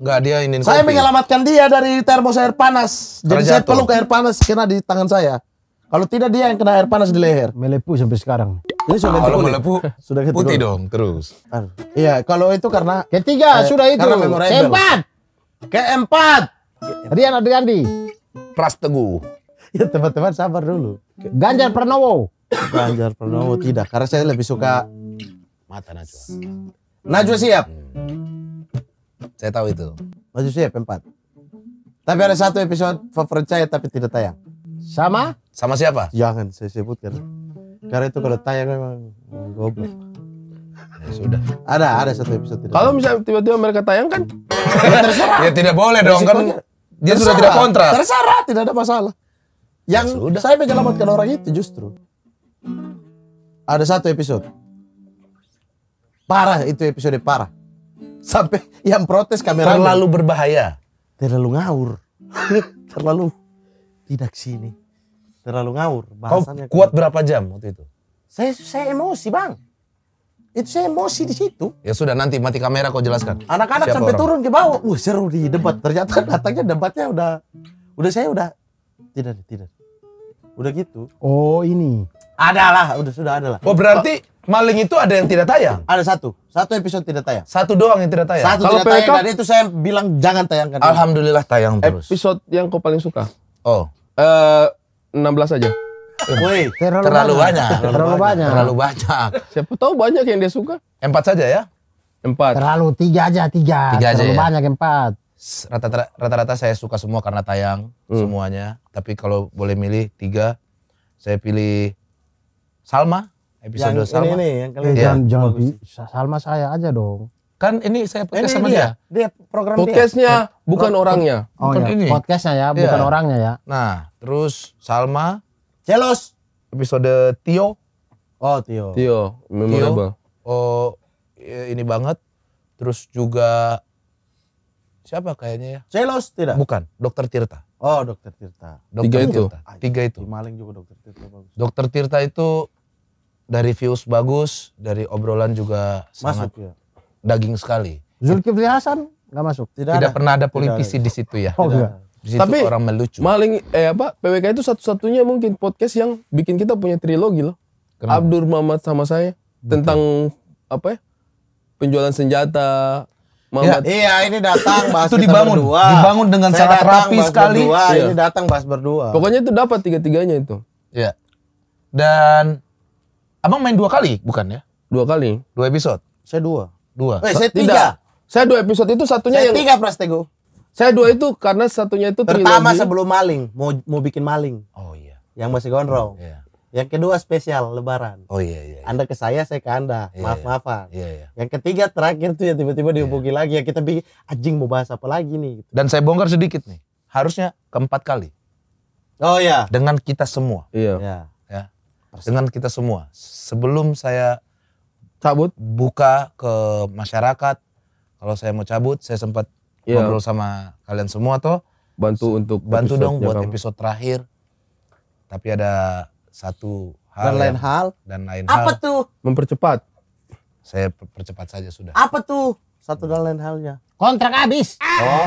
Enggak dia ingin Saya kopi. menyelamatkan dia dari termos air panas. Jadi jatuh. saya peluk air panas kena di tangan saya. Kalau tidak dia yang kena air panas di leher. Melepuh sampai sekarang. Jadi sudah nah, kalau sudah sudah putih, putih dong terus. Kan. Iya, kalau itu karena ketiga eh, sudah itu. Keempat. Keempat. Rian Adriandi. Pras Teguh. Ya teman-teman sabar dulu. Ganjar Pranowo. Ganjar Pranowo tidak, karena saya lebih suka mata Najwa. Najwa siap. Hmm. Saya tahu itu. Najwa siap empat. Tapi ada satu episode favorit saya tapi tidak tayang. Sama? Sama siapa? Jangan saya sebutkan. Karena itu kalau hmm. tanya memang hmm, goblok. Hmm. Ya sudah. Ada ada satu episode Kalau misalnya tiba-tiba mereka tayangkan, ya, terserah. ya tidak boleh dong kan. Dia terserah. sudah tidak kontra. Terserah, tidak ada masalah. Yang ya sudah. saya menyelamatkan orang itu justru. Ada satu episode. Parah itu episode parah. Sampai yang protes kamera. Terlalu berbahaya. Terlalu ngaur. *laughs* Terlalu tidak sini terlalu ngawur bahasannya. Kau kuat berapa jam waktu itu? Saya saya emosi bang. Itu saya emosi di situ. Ya sudah nanti mati kamera kau jelaskan. Anak-anak sampai orang? turun ke bawah. Wah seru di debat. Ternyata *laughs* datangnya debatnya udah udah saya udah tidak tidak. Udah gitu. Oh ini. Adalah, udah sudah adalah. Oh berarti maling itu ada yang tidak tayang? Ada satu. Satu episode tidak tayang. Satu doang yang tidak tayang. Satu Kalau tidak tayang dan itu saya bilang jangan tayangkan. Alhamdulillah tayang terus. Episode yang kau paling suka? Oh. Uh, 16 aja. Woi, terlalu, terlalu banyak. banyak. Terlalu, banyak. Terlalu banyak. Siapa tahu banyak yang dia suka. Empat saja ya? Empat. Terlalu tiga aja, tiga. tiga terlalu ya? banyak empat. Rata-rata saya suka semua karena tayang hmm. semuanya. Tapi kalau boleh milih tiga, saya pilih Salma episode yang Salma. Ini, ini yang kalian ya. jangan, jangan Salma saya aja dong. Kan ini saya podcast ini sama dia. Dia, dia program Podcastnya dia. bukan Pro orangnya. Oh bukan ya. ini. Podcastnya ya, iya. bukan yeah. orangnya ya. Nah, terus Salma. celos Episode Tio. Oh Tio. Tio, memorable. Tio. Oh ini banget. Terus juga siapa kayaknya ya? Celos tidak? Bukan, Dokter Tirta. Oh, Dokter Tirta. Dokter Tiga itu. Tirta. Tiga itu. Maling juga Dokter Tirta bagus. Dokter Tirta itu dari views bagus, dari obrolan juga Masuk sangat ya daging sekali. Zulkifli Hasan nggak masuk. Tidak, tidak ada. pernah ada politisi tidak. di situ ya. Oh, Di Tapi orang melucu. Maling eh apa PWK itu satu-satunya mungkin podcast yang bikin kita punya trilogi loh. Kenapa? Abdur Mamat sama saya Betul. tentang apa ya? Penjualan senjata, Mamat. Ya, iya, ini datang bahas itu dibangun, berdua. dibangun dengan Saya sangat rapi sekali. Berdua, iya. Ini datang bahas berdua. Pokoknya itu dapat tiga-tiganya itu. Ya. Dan abang main dua kali, bukan ya? Dua kali. Dua episode. Saya dua. Dua. Eh, saya tiga. Saya dua episode itu satunya saya yang tiga Prastego. Saya dua itu karena satunya itu Pertama trilogi. sebelum maling, mau mau bikin maling. Oh iya. Yang masih gondrong. iya. Yang kedua spesial lebaran. Oh iya iya. iya. Anda ke saya, saya ke Anda. Iya, Maaf-maafan. Iya. iya, iya. Yang ketiga terakhir tuh ya tiba-tiba iya. dihubungi lagi ya kita bikin anjing mau bahas apa lagi nih gitu. Dan saya bongkar sedikit nih. Harusnya keempat kali. Oh iya. Dengan kita semua. Iya. ya. Dengan kita semua. Sebelum saya cabut buka ke masyarakat kalau saya mau cabut saya sempat yeah. ngobrol sama kalian semua toh bantu untuk bantu dong buat kamu. episode terakhir tapi ada satu hal dan lain hal dan lain apa hal apa tuh mempercepat saya percepat saja sudah apa tuh satu dan lain halnya kontrak habis oh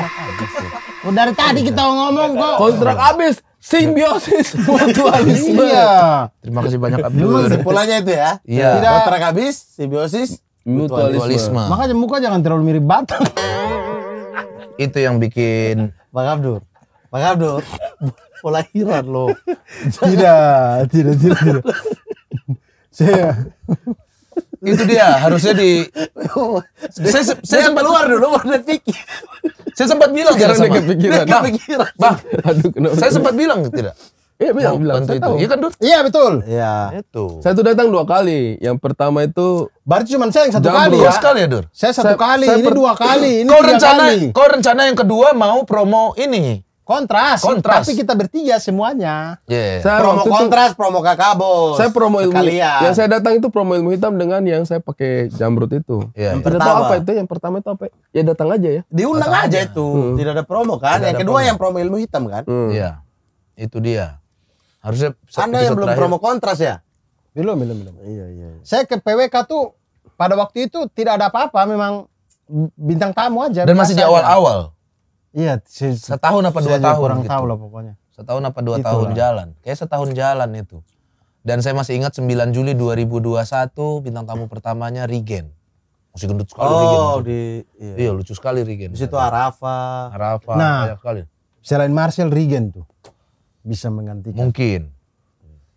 ya. dari tadi kita ngomong kok kontrak habis Simbiosis *laughs* mutualisme. iya. Terima kasih banyak Abdul. Polanya itu ya. Iya. Tidak kontrak habis, simbiosis mutualisme. mutualisme. Makanya muka jangan terlalu mirip batang. itu yang bikin Bang Abdul. Bang pola hirat lo. tidak, tidak, tidak, tidak. Saya itu dia harusnya di saya, saya, keluar dulu mau pikir saya sempat bilang Sekarang Dia kepikiran. Dia nah, kepikiran. Bang, aduh kenapa? Saya sempat bilang tidak. Iya bilang, oh, bilang. Saya itu. Iya kan, Dut? Iya, betul. Iya. Itu. Saya tuh datang dua kali. Yang pertama itu Berarti cuma saya yang satu Jambul. Ya? kali ya. Sekali ya, Dur. Saya satu saya, kali, saya ini per... dua kali, ini kau tiga rencana, kali. Kau rencana yang kedua mau promo ini. Kontras. Kontras. Tapi kita bertiga semuanya. Yeah. Saya promo kontras, itu, promo kakabo. Saya promo ilmu. Kalian. Yang saya datang itu promo ilmu hitam dengan yang saya pakai jamrut itu. Yeah, yang iya. pertama. apa itu? Yang pertama itu apa? Ya datang aja ya. Diundang aja itu. Hmm. Tidak ada promo kan. Tidak yang kedua promo. yang promo ilmu hitam kan. Hmm. Iya. Hmm. Ya. Itu dia. Harusnya Anda yang belum terakhir. promo kontras ya? Belum, belum, belum. Iya, iya. Saya ke PWK tuh pada waktu itu tidak ada apa-apa memang bintang tamu aja. Dan masih di awal-awal. Iya, se setahun apa dua tahun kurang gitu. tahu lah pokoknya. Setahun apa dua Itulah. tahun jalan. Kayak setahun jalan itu. Dan saya masih ingat 9 Juli 2021 bintang tamu pertamanya Rigen, Masih gendut sekali oh, Rigen. Oh, di iya. iya. lucu sekali Rigen. Di situ Arafa. Arafa nah, banyak sekali. Selain Marcel Rigen tuh bisa menggantikan. Mungkin.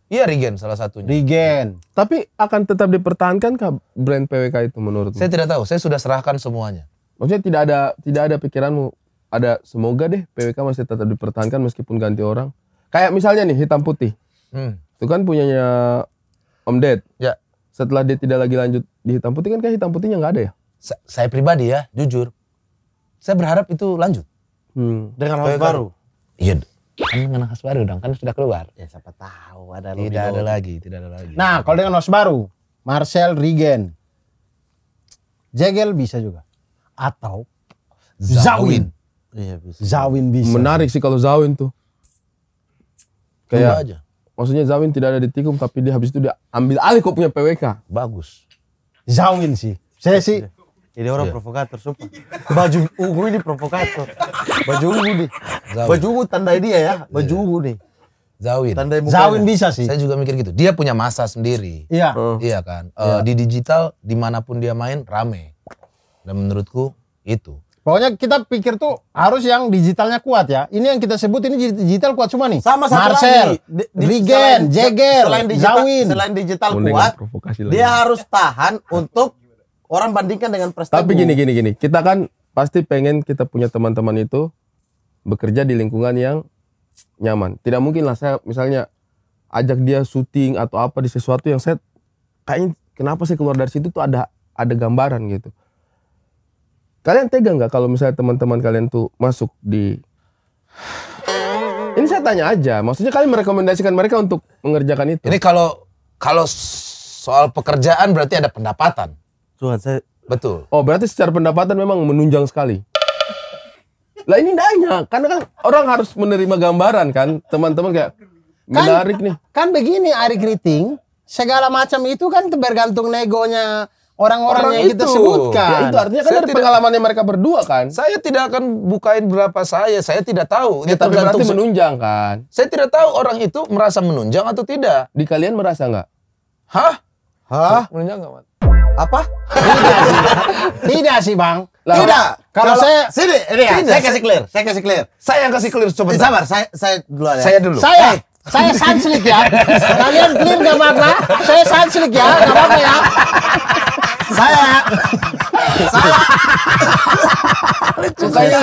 Iya Rigen salah satunya. Regen. Tapi akan tetap dipertahankan kah brand PWK itu menurut Saya tidak tahu, saya sudah serahkan semuanya. Maksudnya tidak ada tidak ada pikiranmu ada semoga deh PWK masih tetap dipertahankan meskipun ganti orang. Kayak misalnya nih hitam putih. Hmm. Itu kan punyanya Om Ded. Ya. Setelah dia tidak lagi lanjut di hitam putih kan kayak hitam putihnya nggak ada ya? Sa saya pribadi ya, jujur. Saya berharap itu lanjut. Hmm. Dengan host baru. Iya. Kan dengan host baru dong, kan sudah keluar. Ya siapa tahu ada Tidak ada lagi, tidak ada lagi. Nah, kalau dengan host baru, Marcel Rigen. Jegel bisa juga. Atau Zawin. Zawin. Iya, bisa. Zawin bisa. Menarik sih kalau Zawin tuh. Kayak Tunggu aja. Maksudnya Zawin tidak ada di tikum tapi dia habis itu dia ambil alih kok punya PWK. Bagus. Zawin sih. Saya sih jadi orang iya. provokator sumpah. Baju ungu ini provokator. Baju ungu nih. Zawin. Baju ungu tandai dia ya. Baju yeah. ungu nih. Zawin. Tandai Zawin bisa sih. Saya juga mikir gitu. Dia punya masa sendiri. Iya. Uh. Iya kan. Uh, Di digital dimanapun dia main rame. Dan menurutku itu. Pokoknya kita pikir tuh harus yang digitalnya kuat ya. Ini yang kita sebut ini digital kuat semua nih. Sama satu Marcel, lagi. Di, di, Rigen, selain, Jagger, selain digital, Zawin. Selain digital Boleh kuat, dia harus tahan untuk orang bandingkan dengan prestasi. Tapi gini gini gini, kita kan pasti pengen kita punya teman-teman itu bekerja di lingkungan yang nyaman. Tidak mungkin lah saya misalnya ajak dia syuting atau apa di sesuatu yang saya kayaknya kenapa sih keluar dari situ tuh ada ada gambaran gitu. Kalian tega nggak kalau misalnya teman-teman kalian tuh masuk di ini saya tanya aja, maksudnya kalian merekomendasikan mereka untuk mengerjakan itu. Ini kalau kalau soal pekerjaan berarti ada pendapatan. Tuhan, saya betul. Oh, berarti secara pendapatan memang menunjang sekali. lah ini nanya, karena kan orang harus menerima gambaran kan, teman-teman kayak kan, menarik nih. Kan begini, Ari greeting segala macam itu kan tergantung negonya orang-orang yang kita sebutkan. Ya, itu artinya kan saya dari tidak, pengalamannya mereka berdua kan. Saya tidak akan bukain berapa saya, saya tidak tahu. Ya, ya tapi berarti menunjang kan. Saya tidak tahu orang itu merasa menunjang atau tidak. Di kalian merasa nggak? Hah? Hah? Menunjang nggak, Apa? tidak sih. *laughs* tidak sih, Bang. tidak. Kalau, kalau saya sini, ini ya, tidak. saya kasih clear. Saya kasih clear. Saya yang kasih clear coba. Eh, sabar, saya saya dulu ya. Saya dulu. Saya. Eh, saya sanslik ya. Kalian clear gak apa-apa. Saya sanslik ya. Gak apa-apa ya. Saya. Saya. Saya lebih ya.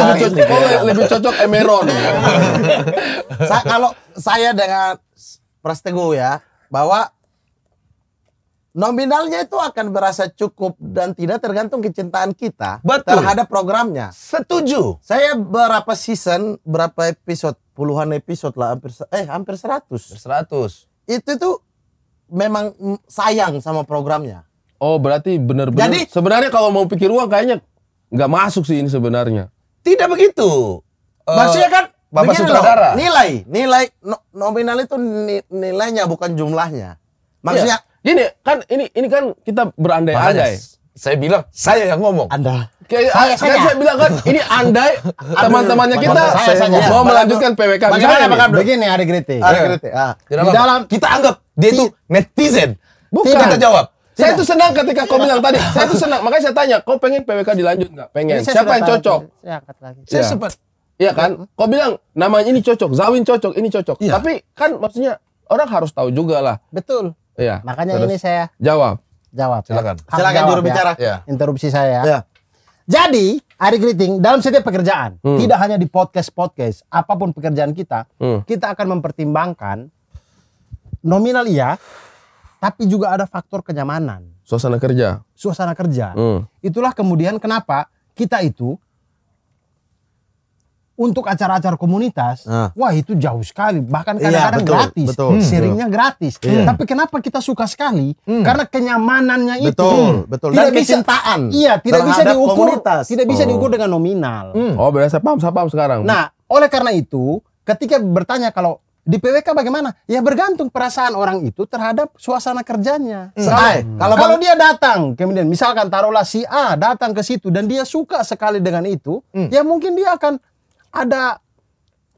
cocok, lebih cocok Emeron. kalau saya dengan Prastego ya, bahwa nominalnya itu akan berasa cukup dan tidak tergantung kecintaan kita Betul. terhadap programnya. Setuju. Saya berapa season, berapa episode puluhan episode lah hampir eh hampir seratus. Seratus. Itu tuh memang sayang sama programnya. Oh, berarti benar-benar Jadi sebenarnya kalau mau pikir uang kayaknya nggak masuk sih ini sebenarnya. Tidak begitu. Uh, Maksudnya kan Bapak sutradara. nilai, nilai no, nominal itu nilainya bukan jumlahnya. Maksudnya iya. gini, kan ini ini kan kita berandai-andai. Saya bilang, saya yang ngomong. Anda. Kayak, saya, saya. bilang kan, ini andai *laughs* teman-temannya kita saya, saya, mau ya. melanjutkan PWK. Bagaimana Pak Abdul? Begini, ada kritik. Iya. Ada kritik. Ah. Di dalam, kita anggap dia itu netizen. Bukan. Tidak jawab. Saya Tidak. senang ketika kau bilang tadi. *laughs* Saya itu senang. Makanya saya tanya, kau pengen PWK dilanjut nggak? Pengen. Siapa yang cocok? Saya angkat lagi. Saya ya. sempat. Iya kan? Iya. Kau bilang namanya ini cocok, Zawin cocok, ini cocok. Ya. Tapi kan maksudnya orang harus tahu juga lah. Betul. Iya. Makanya Terus. ini saya jawab jawab. Silakan. Ya. Silakan Silakan juru bicara. Ya. ya. Interupsi saya. Ya. Jadi, Ari Griting dalam setiap pekerjaan, hmm. tidak hanya di podcast-podcast, apapun pekerjaan kita, hmm. kita akan mempertimbangkan nominal ya tapi juga ada faktor kenyamanan. Suasana kerja. Suasana kerja. Hmm. Itulah kemudian kenapa kita itu untuk acara-acara komunitas, uh. wah itu jauh sekali. Bahkan iya, kadang-kadang gratis, hmm. seringnya gratis. Hmm. Tapi kenapa kita suka sekali? Hmm. Karena kenyamanannya itu betul, hmm. betul. tidak Dan bisa kecintaan. Iya, tidak bisa diukur, komunitas. tidak bisa oh. diukur dengan nominal. Hmm. Oh, berasa paham, saya paham sekarang. Nah, oleh karena itu, ketika bertanya kalau di PWK bagaimana? Ya bergantung perasaan orang itu terhadap suasana kerjanya. Hmm. kalau kalau dia datang kemudian misalkan taruhlah si A datang ke situ dan dia suka sekali dengan itu, hmm. ya mungkin dia akan ada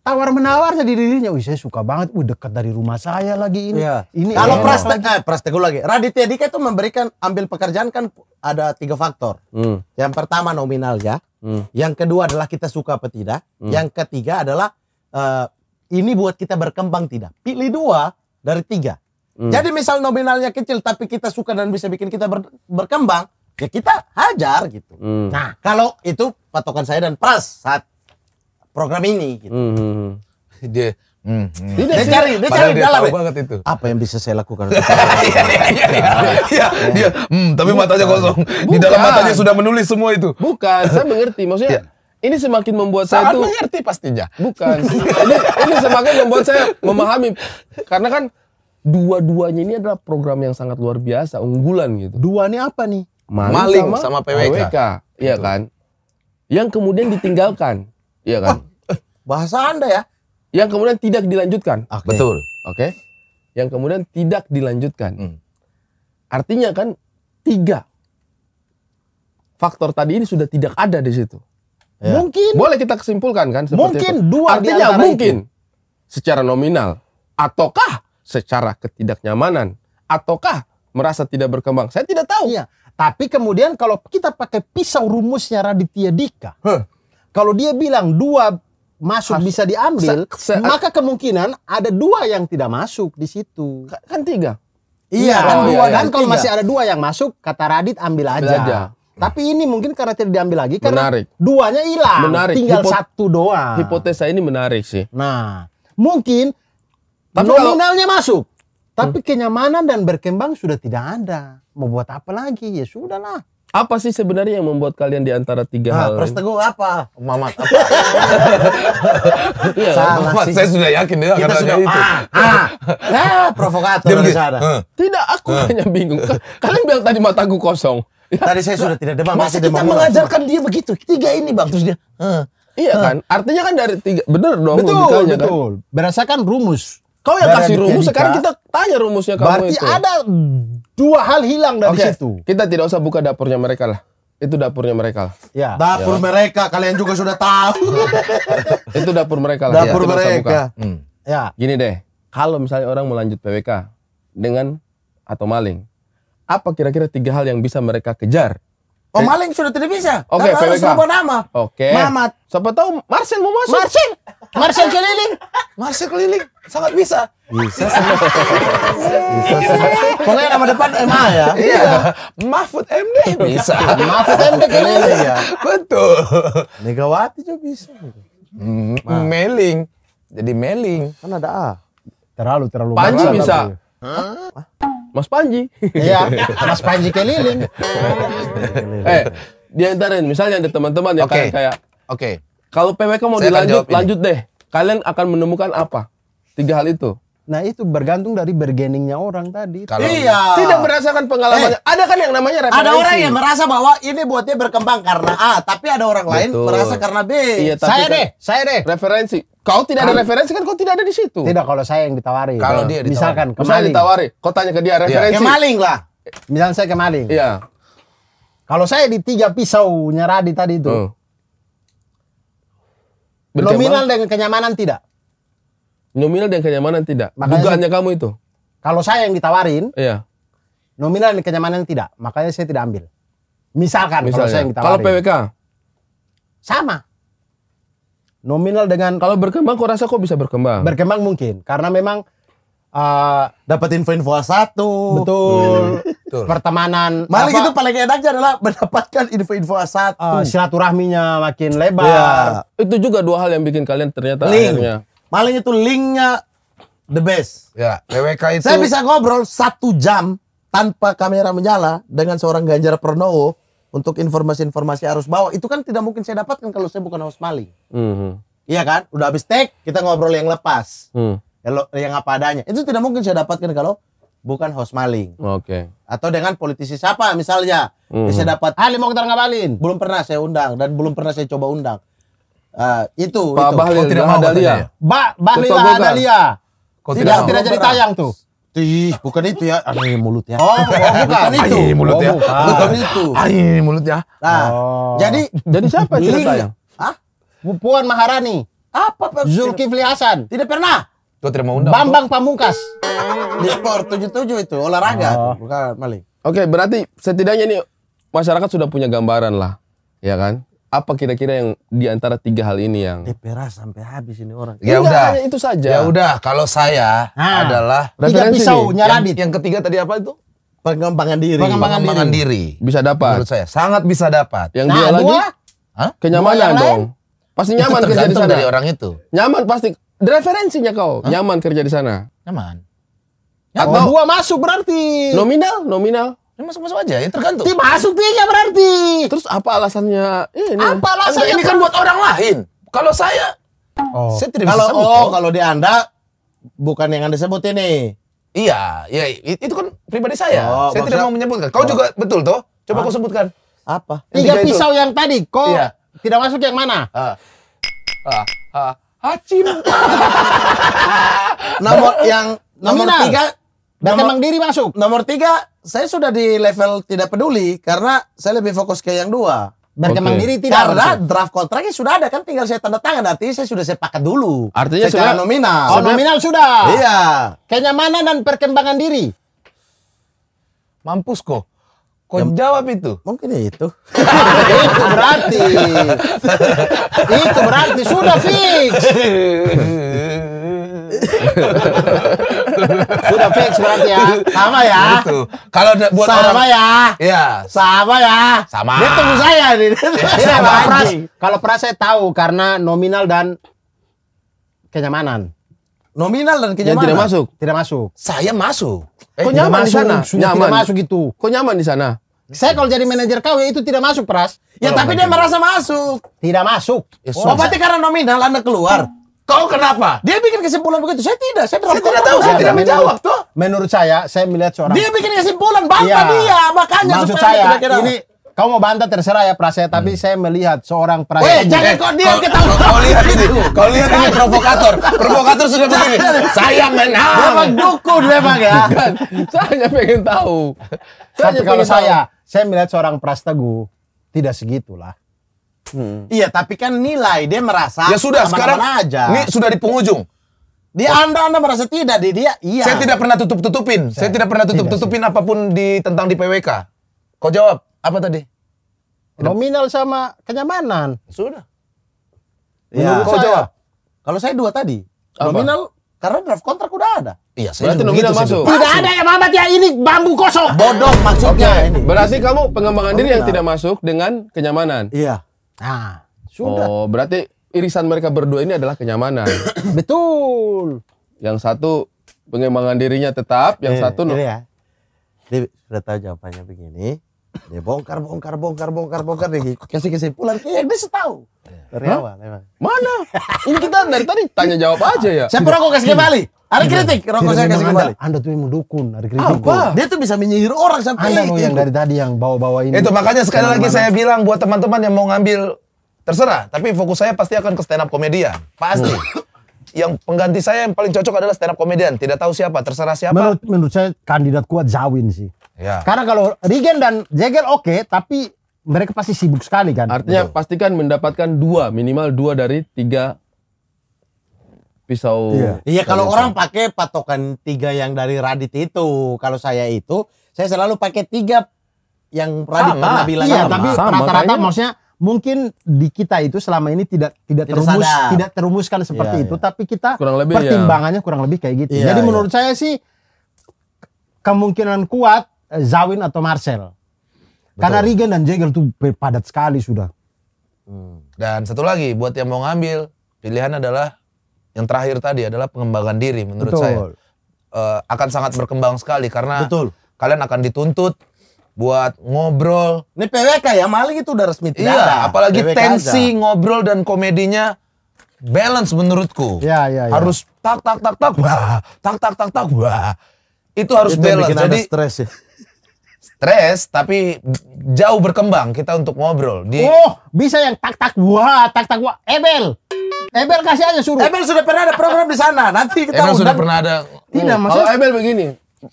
tawar menawar jadi dirinya, wih saya suka banget, wih dekat dari rumah saya lagi ini. Iya. Ini kalau Praste, eh, Prasteguh lagi, Raditya Dika itu memberikan ambil pekerjaan kan ada tiga faktor. Hmm. Yang pertama nominalnya, hmm. yang kedua adalah kita suka apa tidak, hmm. yang ketiga adalah uh, ini buat kita berkembang tidak. Pilih dua dari tiga. Hmm. Jadi misal nominalnya kecil tapi kita suka dan bisa bikin kita ber, berkembang, ya kita hajar gitu. Hmm. Nah kalau itu patokan saya dan Pras saat program ini gitu. Hmm. hmm, hmm. *laughs* Dia Hmm. hmm. Dia, dia cari, dia cari dia dalam. Tahu ya? banget itu. Apa yang bisa saya lakukan? *laughs* Iya, iya, iya. Dia, iya. iya, iya. tapi Bukan. matanya kosong. Bukan. Di dalam matanya sudah menulis semua itu. Bukan, saya mengerti. Maksudnya, ya. ini semakin membuat saya Sangat mengerti pastinya. Bukan. *laughs* ini, ini semakin membuat saya memahami. Karena kan dua-duanya ini adalah program yang sangat luar biasa, unggulan gitu. Dua ini apa nih? Maling, Maling sama, sama PWK. PWK. ya kan? Yang kemudian ditinggalkan. Iya kan? Ah, eh, bahasa Anda ya. Yang kemudian tidak dilanjutkan. Okay. Betul. Oke. Okay? Yang kemudian tidak dilanjutkan. Hmm. Artinya kan tiga faktor tadi ini sudah tidak ada di situ. Ya. Mungkin. Boleh kita kesimpulkan kan? Mungkin itu. dua. Artinya mungkin itu. secara nominal ataukah secara ketidaknyamanan ataukah merasa tidak berkembang. Saya tidak tahu. Iya. Tapi kemudian kalau kita pakai pisau rumusnya Raditya Dika, huh. Kalau dia bilang dua masuk Has, bisa diambil, se, se, maka kemungkinan ada dua yang tidak masuk di situ. Kan tiga. Iya, iya kan iya, dua iya, dan iya, kalau masih ada dua yang masuk, kata Radit ambil aja. Tapi ini mungkin karena tidak diambil lagi karena menarik. duanya hilang, menarik. tinggal Hipo satu doa. Hipotesa ini menarik sih. Nah, mungkin tapi nominalnya kalau, masuk, tapi hmm. kenyamanan dan berkembang sudah tidak ada. Mau buat apa lagi? Ya sudahlah. Apa sih sebenarnya yang membuat kalian di antara tiga nah, hal? ini? teguh apa? Mamat apa? ya, Mamat, Saya sudah yakin dia Kita sudah, itu. Ah, ah, ah provokator dari sana. Tidak, aku uh. hanya bingung. Kalian bilang tadi mataku kosong. Ya. Tadi saya sudah tidak demam, masih demam. Kita mengajarkan dia begitu. Tiga ini, Bang. Terus dia, uh, Iya kan? Artinya kan dari tiga, bener dong betul, kan? betul. kan? Berdasarkan rumus. Kau yang kasih rumus, sekarang kita tanya rumusnya kamu berarti itu. Berarti ada dua hal hilang dari okay. situ. Kita tidak usah buka dapurnya mereka lah. Itu dapurnya mereka. Ya. Dapur ya. mereka, kalian juga sudah tahu. *laughs* itu dapur mereka lah. Dapur ya, mereka. Hmm. Ya. Gini deh, kalau misalnya orang mau lanjut PWK dengan atau maling, apa kira-kira tiga hal yang bisa mereka kejar? Oh maling sudah tidak bisa. Oke, okay, PWK. Harus nama. Oke. Okay. Mamat. Siapa tahu Marcel mau masuk. Marcel. Marcel keliling. Marcel keliling. Sangat bisa. Bisa. bisa. Pokoknya nama depan MA ya. Iya. iya. Mahfud MD bisa. Mahfud MD keliling ya. Betul. Megawati juga bisa. Meling, nah. Jadi Meling, Kan ada A. Terlalu terlalu. Panji bisa. Mas Panji. Iya, Mas Panji keliling. eh, diantarin misalnya ada teman-teman yang okay. kayak kayak Oke. Okay kalau PWK mau Saya dilanjut, lanjut deh. Kalian akan menemukan apa? Tiga hal itu. Nah itu bergantung dari bergeningnya orang tadi. Kalau iya. Tidak merasakan pengalamannya. Eh, ada kan yang namanya referensi. Ada orang yang merasa bahwa ini buat dia berkembang karena A, tapi ada orang lain merasa karena B. Iya, tapi saya kan, deh, saya deh. Referensi. Kau tidak ada referensi kan kau tidak ada di situ. Tidak kalau saya yang ditawari. Kalau dia ditawari. Misalkan kemaling. Misalnya ditawari, kau tanya ke dia iya. referensi. Iya. lah. Misalnya saya kemaling. Iya. Kalau saya di tiga pisau Radi tadi itu, hmm. Nominal dengan kenyamanan tidak? Nominal dengan kenyamanan tidak. Makanya Dugaannya kamu itu. Kalau saya yang ditawarin, iya. Nominal dengan kenyamanan tidak, makanya saya tidak ambil. Misalkan Misalnya. kalau saya yang ditawarin. Kalau PWK? Sama. Nominal dengan Kalau berkembang kok rasa kok bisa berkembang? Berkembang mungkin karena memang uh, eh, dapat info-info satu, betul, betul. pertemanan. Malah itu paling enaknya adalah mendapatkan info-info satu, uh, silaturahminya makin lebar. Ya. Itu juga dua hal yang bikin kalian ternyata link. akhirnya. Maling itu linknya the best. Ya, PWK itu. Saya bisa ngobrol satu jam tanpa kamera menyala dengan seorang Ganjar Pranowo untuk informasi-informasi arus bawah itu kan tidak mungkin saya dapatkan kalau saya bukan host maling. Mm -hmm. Iya kan? Udah habis take, kita ngobrol yang lepas. Mm yang ya apa adanya. Itu tidak mungkin saya dapatkan kalau bukan host maling. Oke. Okay. Atau dengan politisi siapa misalnya. Ya, mm. Bisa dapat ah, mau kita Ngabalin. Belum pernah saya undang dan belum pernah saya coba undang. Uh, itu Pak itu. Bahlil oh, tidak mau Adalia. Ba Bahlil tidak ada tidak tidak, tidak jadi tayang tuh. Ih, bukan itu ya. Ini mulutnya. Oh, oh bukan itu. Ini mulutnya. Oh, bukan. mulut itu. Ini mulutnya. Nah, oh. jadi jadi siapa yang Hah? Ya? Puan Maharani. Apa Zulkifli Hasan? Tidak pernah. Kau terima undang? Bambang Pamungkas. Di sport 77 itu olahraga, oh. bukan maling. Oke, okay, berarti setidaknya nih masyarakat sudah punya gambaran lah, ya kan? Apa kira-kira yang di antara tiga hal ini yang DPR sampai habis ini orang. Ya udah, itu saja. Ya udah, kalau saya nah, adalah tiga pisau nyaradit. Yang, yang ketiga tadi apa itu? Pengembangan diri. Pengembangan, Pengembangan diri. diri. Bisa dapat. Menurut saya sangat bisa dapat. Yang nah, dua lagi? Hah? Kenyamanan dong. Pasti nyaman kerja di sana. dari orang itu. Nyaman pasti referensinya kau. huh? Nyaman kerja di sana. Nyaman. Atau gua masuk berarti. Nominal, nominal. Ya masuk-masuk aja, ya tergantung. Tim masuk tiga berarti. Terus apa alasannya? Ya, ini. Apa alasannya? Ini kan buat orang lain. Kalau saya, oh. saya tidak kalau, bisa oh, oh, kalau di anda bukan yang anda sebut ini. Iya, ya itu kan pribadi saya. Oh, saya tidak mau menyebutkan. Kau oh. juga betul toh? Coba ah. kau sebutkan. Apa? tiga, tiga pisau itu. yang tadi. kok iya. tidak masuk yang mana? Ah. Ah. Ah. Acim. *laughs* nomor yang nomor Nominal. tiga berkembang nomor, diri masuk. Nomor tiga saya sudah di level tidak peduli karena saya lebih fokus ke yang dua. Berkembang okay. diri tidak karena masuk. draft kontraknya sudah ada kan tinggal saya tanda tangan artinya saya sudah sepakat dulu artinya sudah, nominal oh nominal sudah iya kenyamanan dan perkembangan diri mampus kok Kok yang, jawab itu? Mungkin itu. itu berarti. itu berarti sudah fix. sudah fix berarti ya. Sama ya. Itu. Kalau buat sama orang, ya. Iya. Sama ya. Sama. Dia tunggu saya nih. *laughs* Iya, sama. Kalau pras, saya tahu karena nominal dan kenyamanan nominal dan kenyamanan. Yang tidak masuk. Tidak masuk. Saya masuk. Eh, Kok nyaman di sana? Nyaman. Tidak masuk gitu. Kok nyaman di sana? Saya kalau jadi manajer kau itu tidak masuk Pras. Ya oh, tapi dia merasa masuk. Tidak masuk. Ya, oh, berarti karena nominal Anda keluar. Kau kenapa? Dia bikin kesimpulan begitu. Saya tidak. Saya, saya tidak tahu. Saya tidak menjawab tuh. Menurut saya, saya melihat seorang. Dia bikin kesimpulan bantah iya. ya, dia. Makanya maksud saya kira -kira. ini Kau mau bantah terserah ya hmm. tapi saya melihat seorang Prasetya Weh, jangan kau dia kita kau, lihat ini. Kau lihat ini provokator. Provokator sudah begini. Saya menang. Memang dukun memang ya. saya hanya pengen tahu. Saya tapi kalau saya, saya melihat seorang Prasetya Teguh tidak segitulah. Hmm. Iya, tapi kan nilai dia merasa. Ya sudah, sekarang aja. ini sudah di penghujung. Di oh. Anda Anda merasa tidak di dia iya. Saya tidak pernah tutup-tutupin. Saya, saya tidak pernah tutup-tutupin apapun di tentang di PWK. Kau jawab. Apa tadi? Nominal sama kenyamanan. Sudah. Ya. Kau jawab. Kalau saya dua tadi. Apa? Nominal karena draft kontrak udah ada. Iya, saya berarti nominal gitu masuk. Tidak ada ya Mamat ya ini bambu kosong. Bodoh maksudnya okay. ini. Berarti kamu pengembangan diri yang tidak masuk dengan kenyamanan. Iya. Nah, sudah. Oh, berarti irisan mereka berdua ini adalah kenyamanan. *coughs* Betul. Yang satu pengembangan dirinya tetap, yang eh, satu no. Iya. Jadi, sudah tahu jawabannya begini. Dia bongkar, bongkar, bongkar, bongkar, bongkar deh. Kasih kesimpulan Iya, dia setahu. Dari Hah? awal memang. Mana? Ini kita dari tadi tanya jawab aja ya. Siapa rokok kasih kembali? Ada kritik, rokok saya kasih kembali. Anda, tuh yang dukun, ada kritik. Apa? Dia tuh bisa menyihir orang sampai Anda mau yang dari tadi yang bawa-bawa ini. Itu makanya sekali lagi saya bilang buat teman-teman yang mau ngambil terserah, tapi fokus saya pasti akan ke stand up komedian. Pasti. yang pengganti saya yang paling cocok adalah stand up komedian. Tidak tahu siapa, terserah siapa. Menurut, menurut saya kandidat kuat Zawin sih. Ya. Karena kalau Regen dan Jegel oke, okay, tapi mereka pasti sibuk sekali kan. Artinya Betul. pastikan mendapatkan dua minimal dua dari tiga pisau. Iya, iya kalau orang pakai patokan tiga yang dari Radit itu, kalau saya itu saya selalu pakai tiga yang Radit sama. pernah bilang iya, tapi rata-rata maksudnya mungkin di kita itu selama ini tidak tidak, tidak terumus sadar. tidak terumuskan iya, seperti iya, itu, tapi kita kurang lebih iya. pertimbangannya ya. kurang lebih kayak gitu. Iya, Jadi iya. menurut saya sih kemungkinan kuat Eh, Zawin atau Marcel. Betul. Karena Regen dan Jagger tuh padat sekali sudah. Hmm. Dan satu lagi buat yang mau ngambil, pilihan adalah yang terakhir tadi adalah pengembangan diri menurut Betul. saya. E, akan sangat berkembang sekali karena Betul. kalian akan dituntut buat ngobrol. Ini PWK ya, maling itu udah resmi. Iya, ada. apalagi PWK tensi aja. ngobrol dan komedinya balance menurutku. Iya, iya, ya. Harus tak tak tak tak wah, tak tak tak tak wah. Itu harus itu balance. Jadi stres ya. Tres, tapi jauh berkembang kita untuk ngobrol. Di... Oh, bisa yang tak tak wah, tak tak wah, Ebel. Ebel kasih aja suruh. Ebel sudah pernah ada program di sana. Nanti kita Ebel sudah pernah ada. Tidak, hmm. maksudnya. Kalau Ebel begini,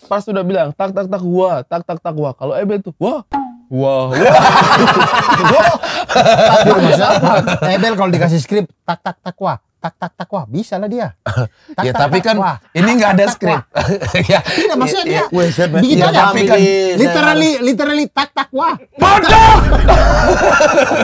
pas sudah bilang tak tak tak wah, tak tak tak wah. Kalau Ebel tuh wah. Wah, wah. *laughs* Ebel kalau dikasih skrip tak tak tak wah tak tak tak wah bisa lah dia. *laughs* Tak, ya tak, tapi tak, kan wah. ini nggak ada skrip. *laughs* ya. Tidak maksudnya ya, dia. Bikin ya, ya tapi kan literally literally tak tak wah. Bodoh.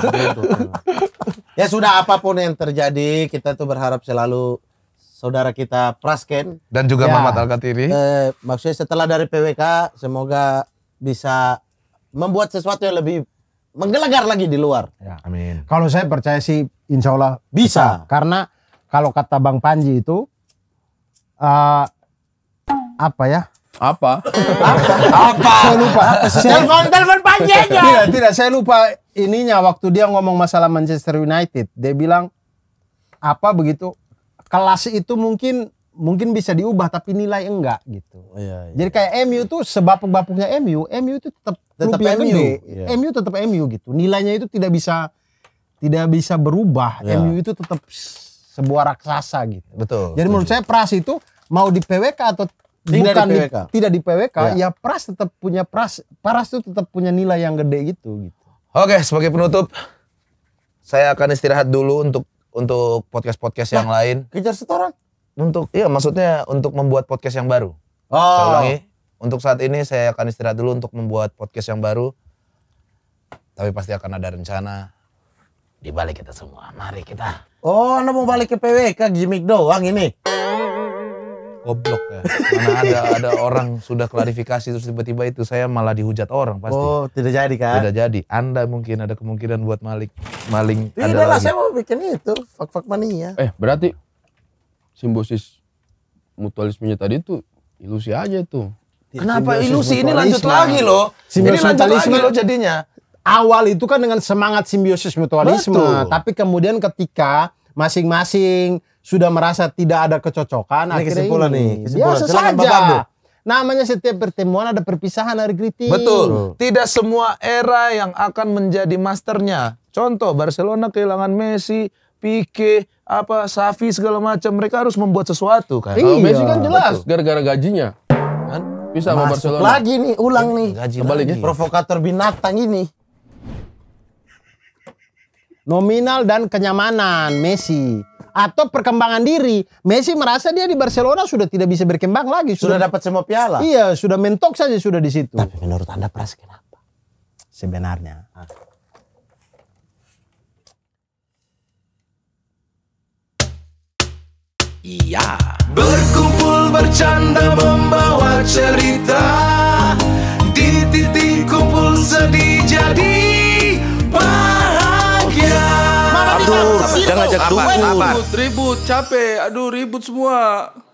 *laughs* ya sudah apapun yang terjadi kita tuh berharap selalu saudara kita Prasken dan juga ya, Mamat Alkatiri. Eh, maksudnya setelah dari PWK semoga bisa membuat sesuatu yang lebih menggelegar lagi di luar. Ya, amin. Kalau saya percaya sih insya Allah bisa. bisa. Karena kalau kata Bang Panji itu uh, apa ya? Apa? apa? apa? Saya lupa. Telepon telepon Panji aja. tidak, tidak, saya lupa ininya waktu dia ngomong masalah Manchester United, dia bilang apa begitu? Kelas itu mungkin mungkin bisa diubah tapi nilai enggak gitu. Iya, iya. Jadi kayak MU tuh sebapuk-bapuknya MU, MU itu tetap tetap MU. MU, Yeah. MU iya. tetap MU gitu. Nilainya itu tidak bisa tidak bisa berubah. Yeah. MU itu tetap sebuah raksasa gitu. Betul. Jadi menurut saya Pras itu mau di PWK atau tidak bukan di PWK. Di, tidak di PWK, ya. ya Pras tetap punya Pras, Pras itu tetap punya nilai yang gede gitu gitu. Oke, sebagai penutup saya akan istirahat dulu untuk untuk podcast-podcast yang lain. Kejar setoran. Untuk iya maksudnya untuk membuat podcast yang baru. Oh. Saya ulangi, untuk saat ini saya akan istirahat dulu untuk membuat podcast yang baru. Tapi pasti akan ada rencana di balik kita semua. Mari kita. Oh, anda mau balik ke PWK gimmick doang ini? Goblok ya. Mana ada ada orang sudah klarifikasi terus tiba-tiba itu saya malah dihujat orang pasti. Oh, tidak jadi kan? Tidak jadi. Anda mungkin ada kemungkinan buat maling maling. Tidak ada lah, saya mau bikin itu fak-fak mania. Eh, berarti simbiosis mutualismenya tadi itu ilusi aja tuh. Kenapa ilusi ini lanjut lagi loh? Simbiosis ini lanjut lagi loh jadinya awal itu kan dengan semangat simbiosis mutualisme, Betul. tapi kemudian ketika masing-masing sudah merasa tidak ada kecocokan ini akhirnya kesimpulan ini. nih ya, kesimpulan. biasa Silahkan saja Bapak namanya setiap pertemuan ada perpisahan ada kritik betul tidak semua era yang akan menjadi masternya contoh Barcelona kehilangan Messi Pique apa Safi segala macam mereka harus membuat sesuatu kan iya, oh, Messi kan jelas gara-gara gajinya kan bisa Masuk Barcelona lagi nih ulang nih gaji Kembali lagi. provokator binatang ini nominal dan kenyamanan Messi atau perkembangan diri. Messi merasa dia di Barcelona sudah tidak bisa berkembang lagi. Sudah, sudah dapat semua piala. Iya, sudah mentok saja sudah di situ. Tapi menurut Anda Pras kenapa? Sebenarnya. Ah. Iya. Berkumpul bercanda membawa cerita. Di titik kumpul sedih jadi Jangan ajak dulu. Ribut, ribut, capek. Aduh, ribut semua.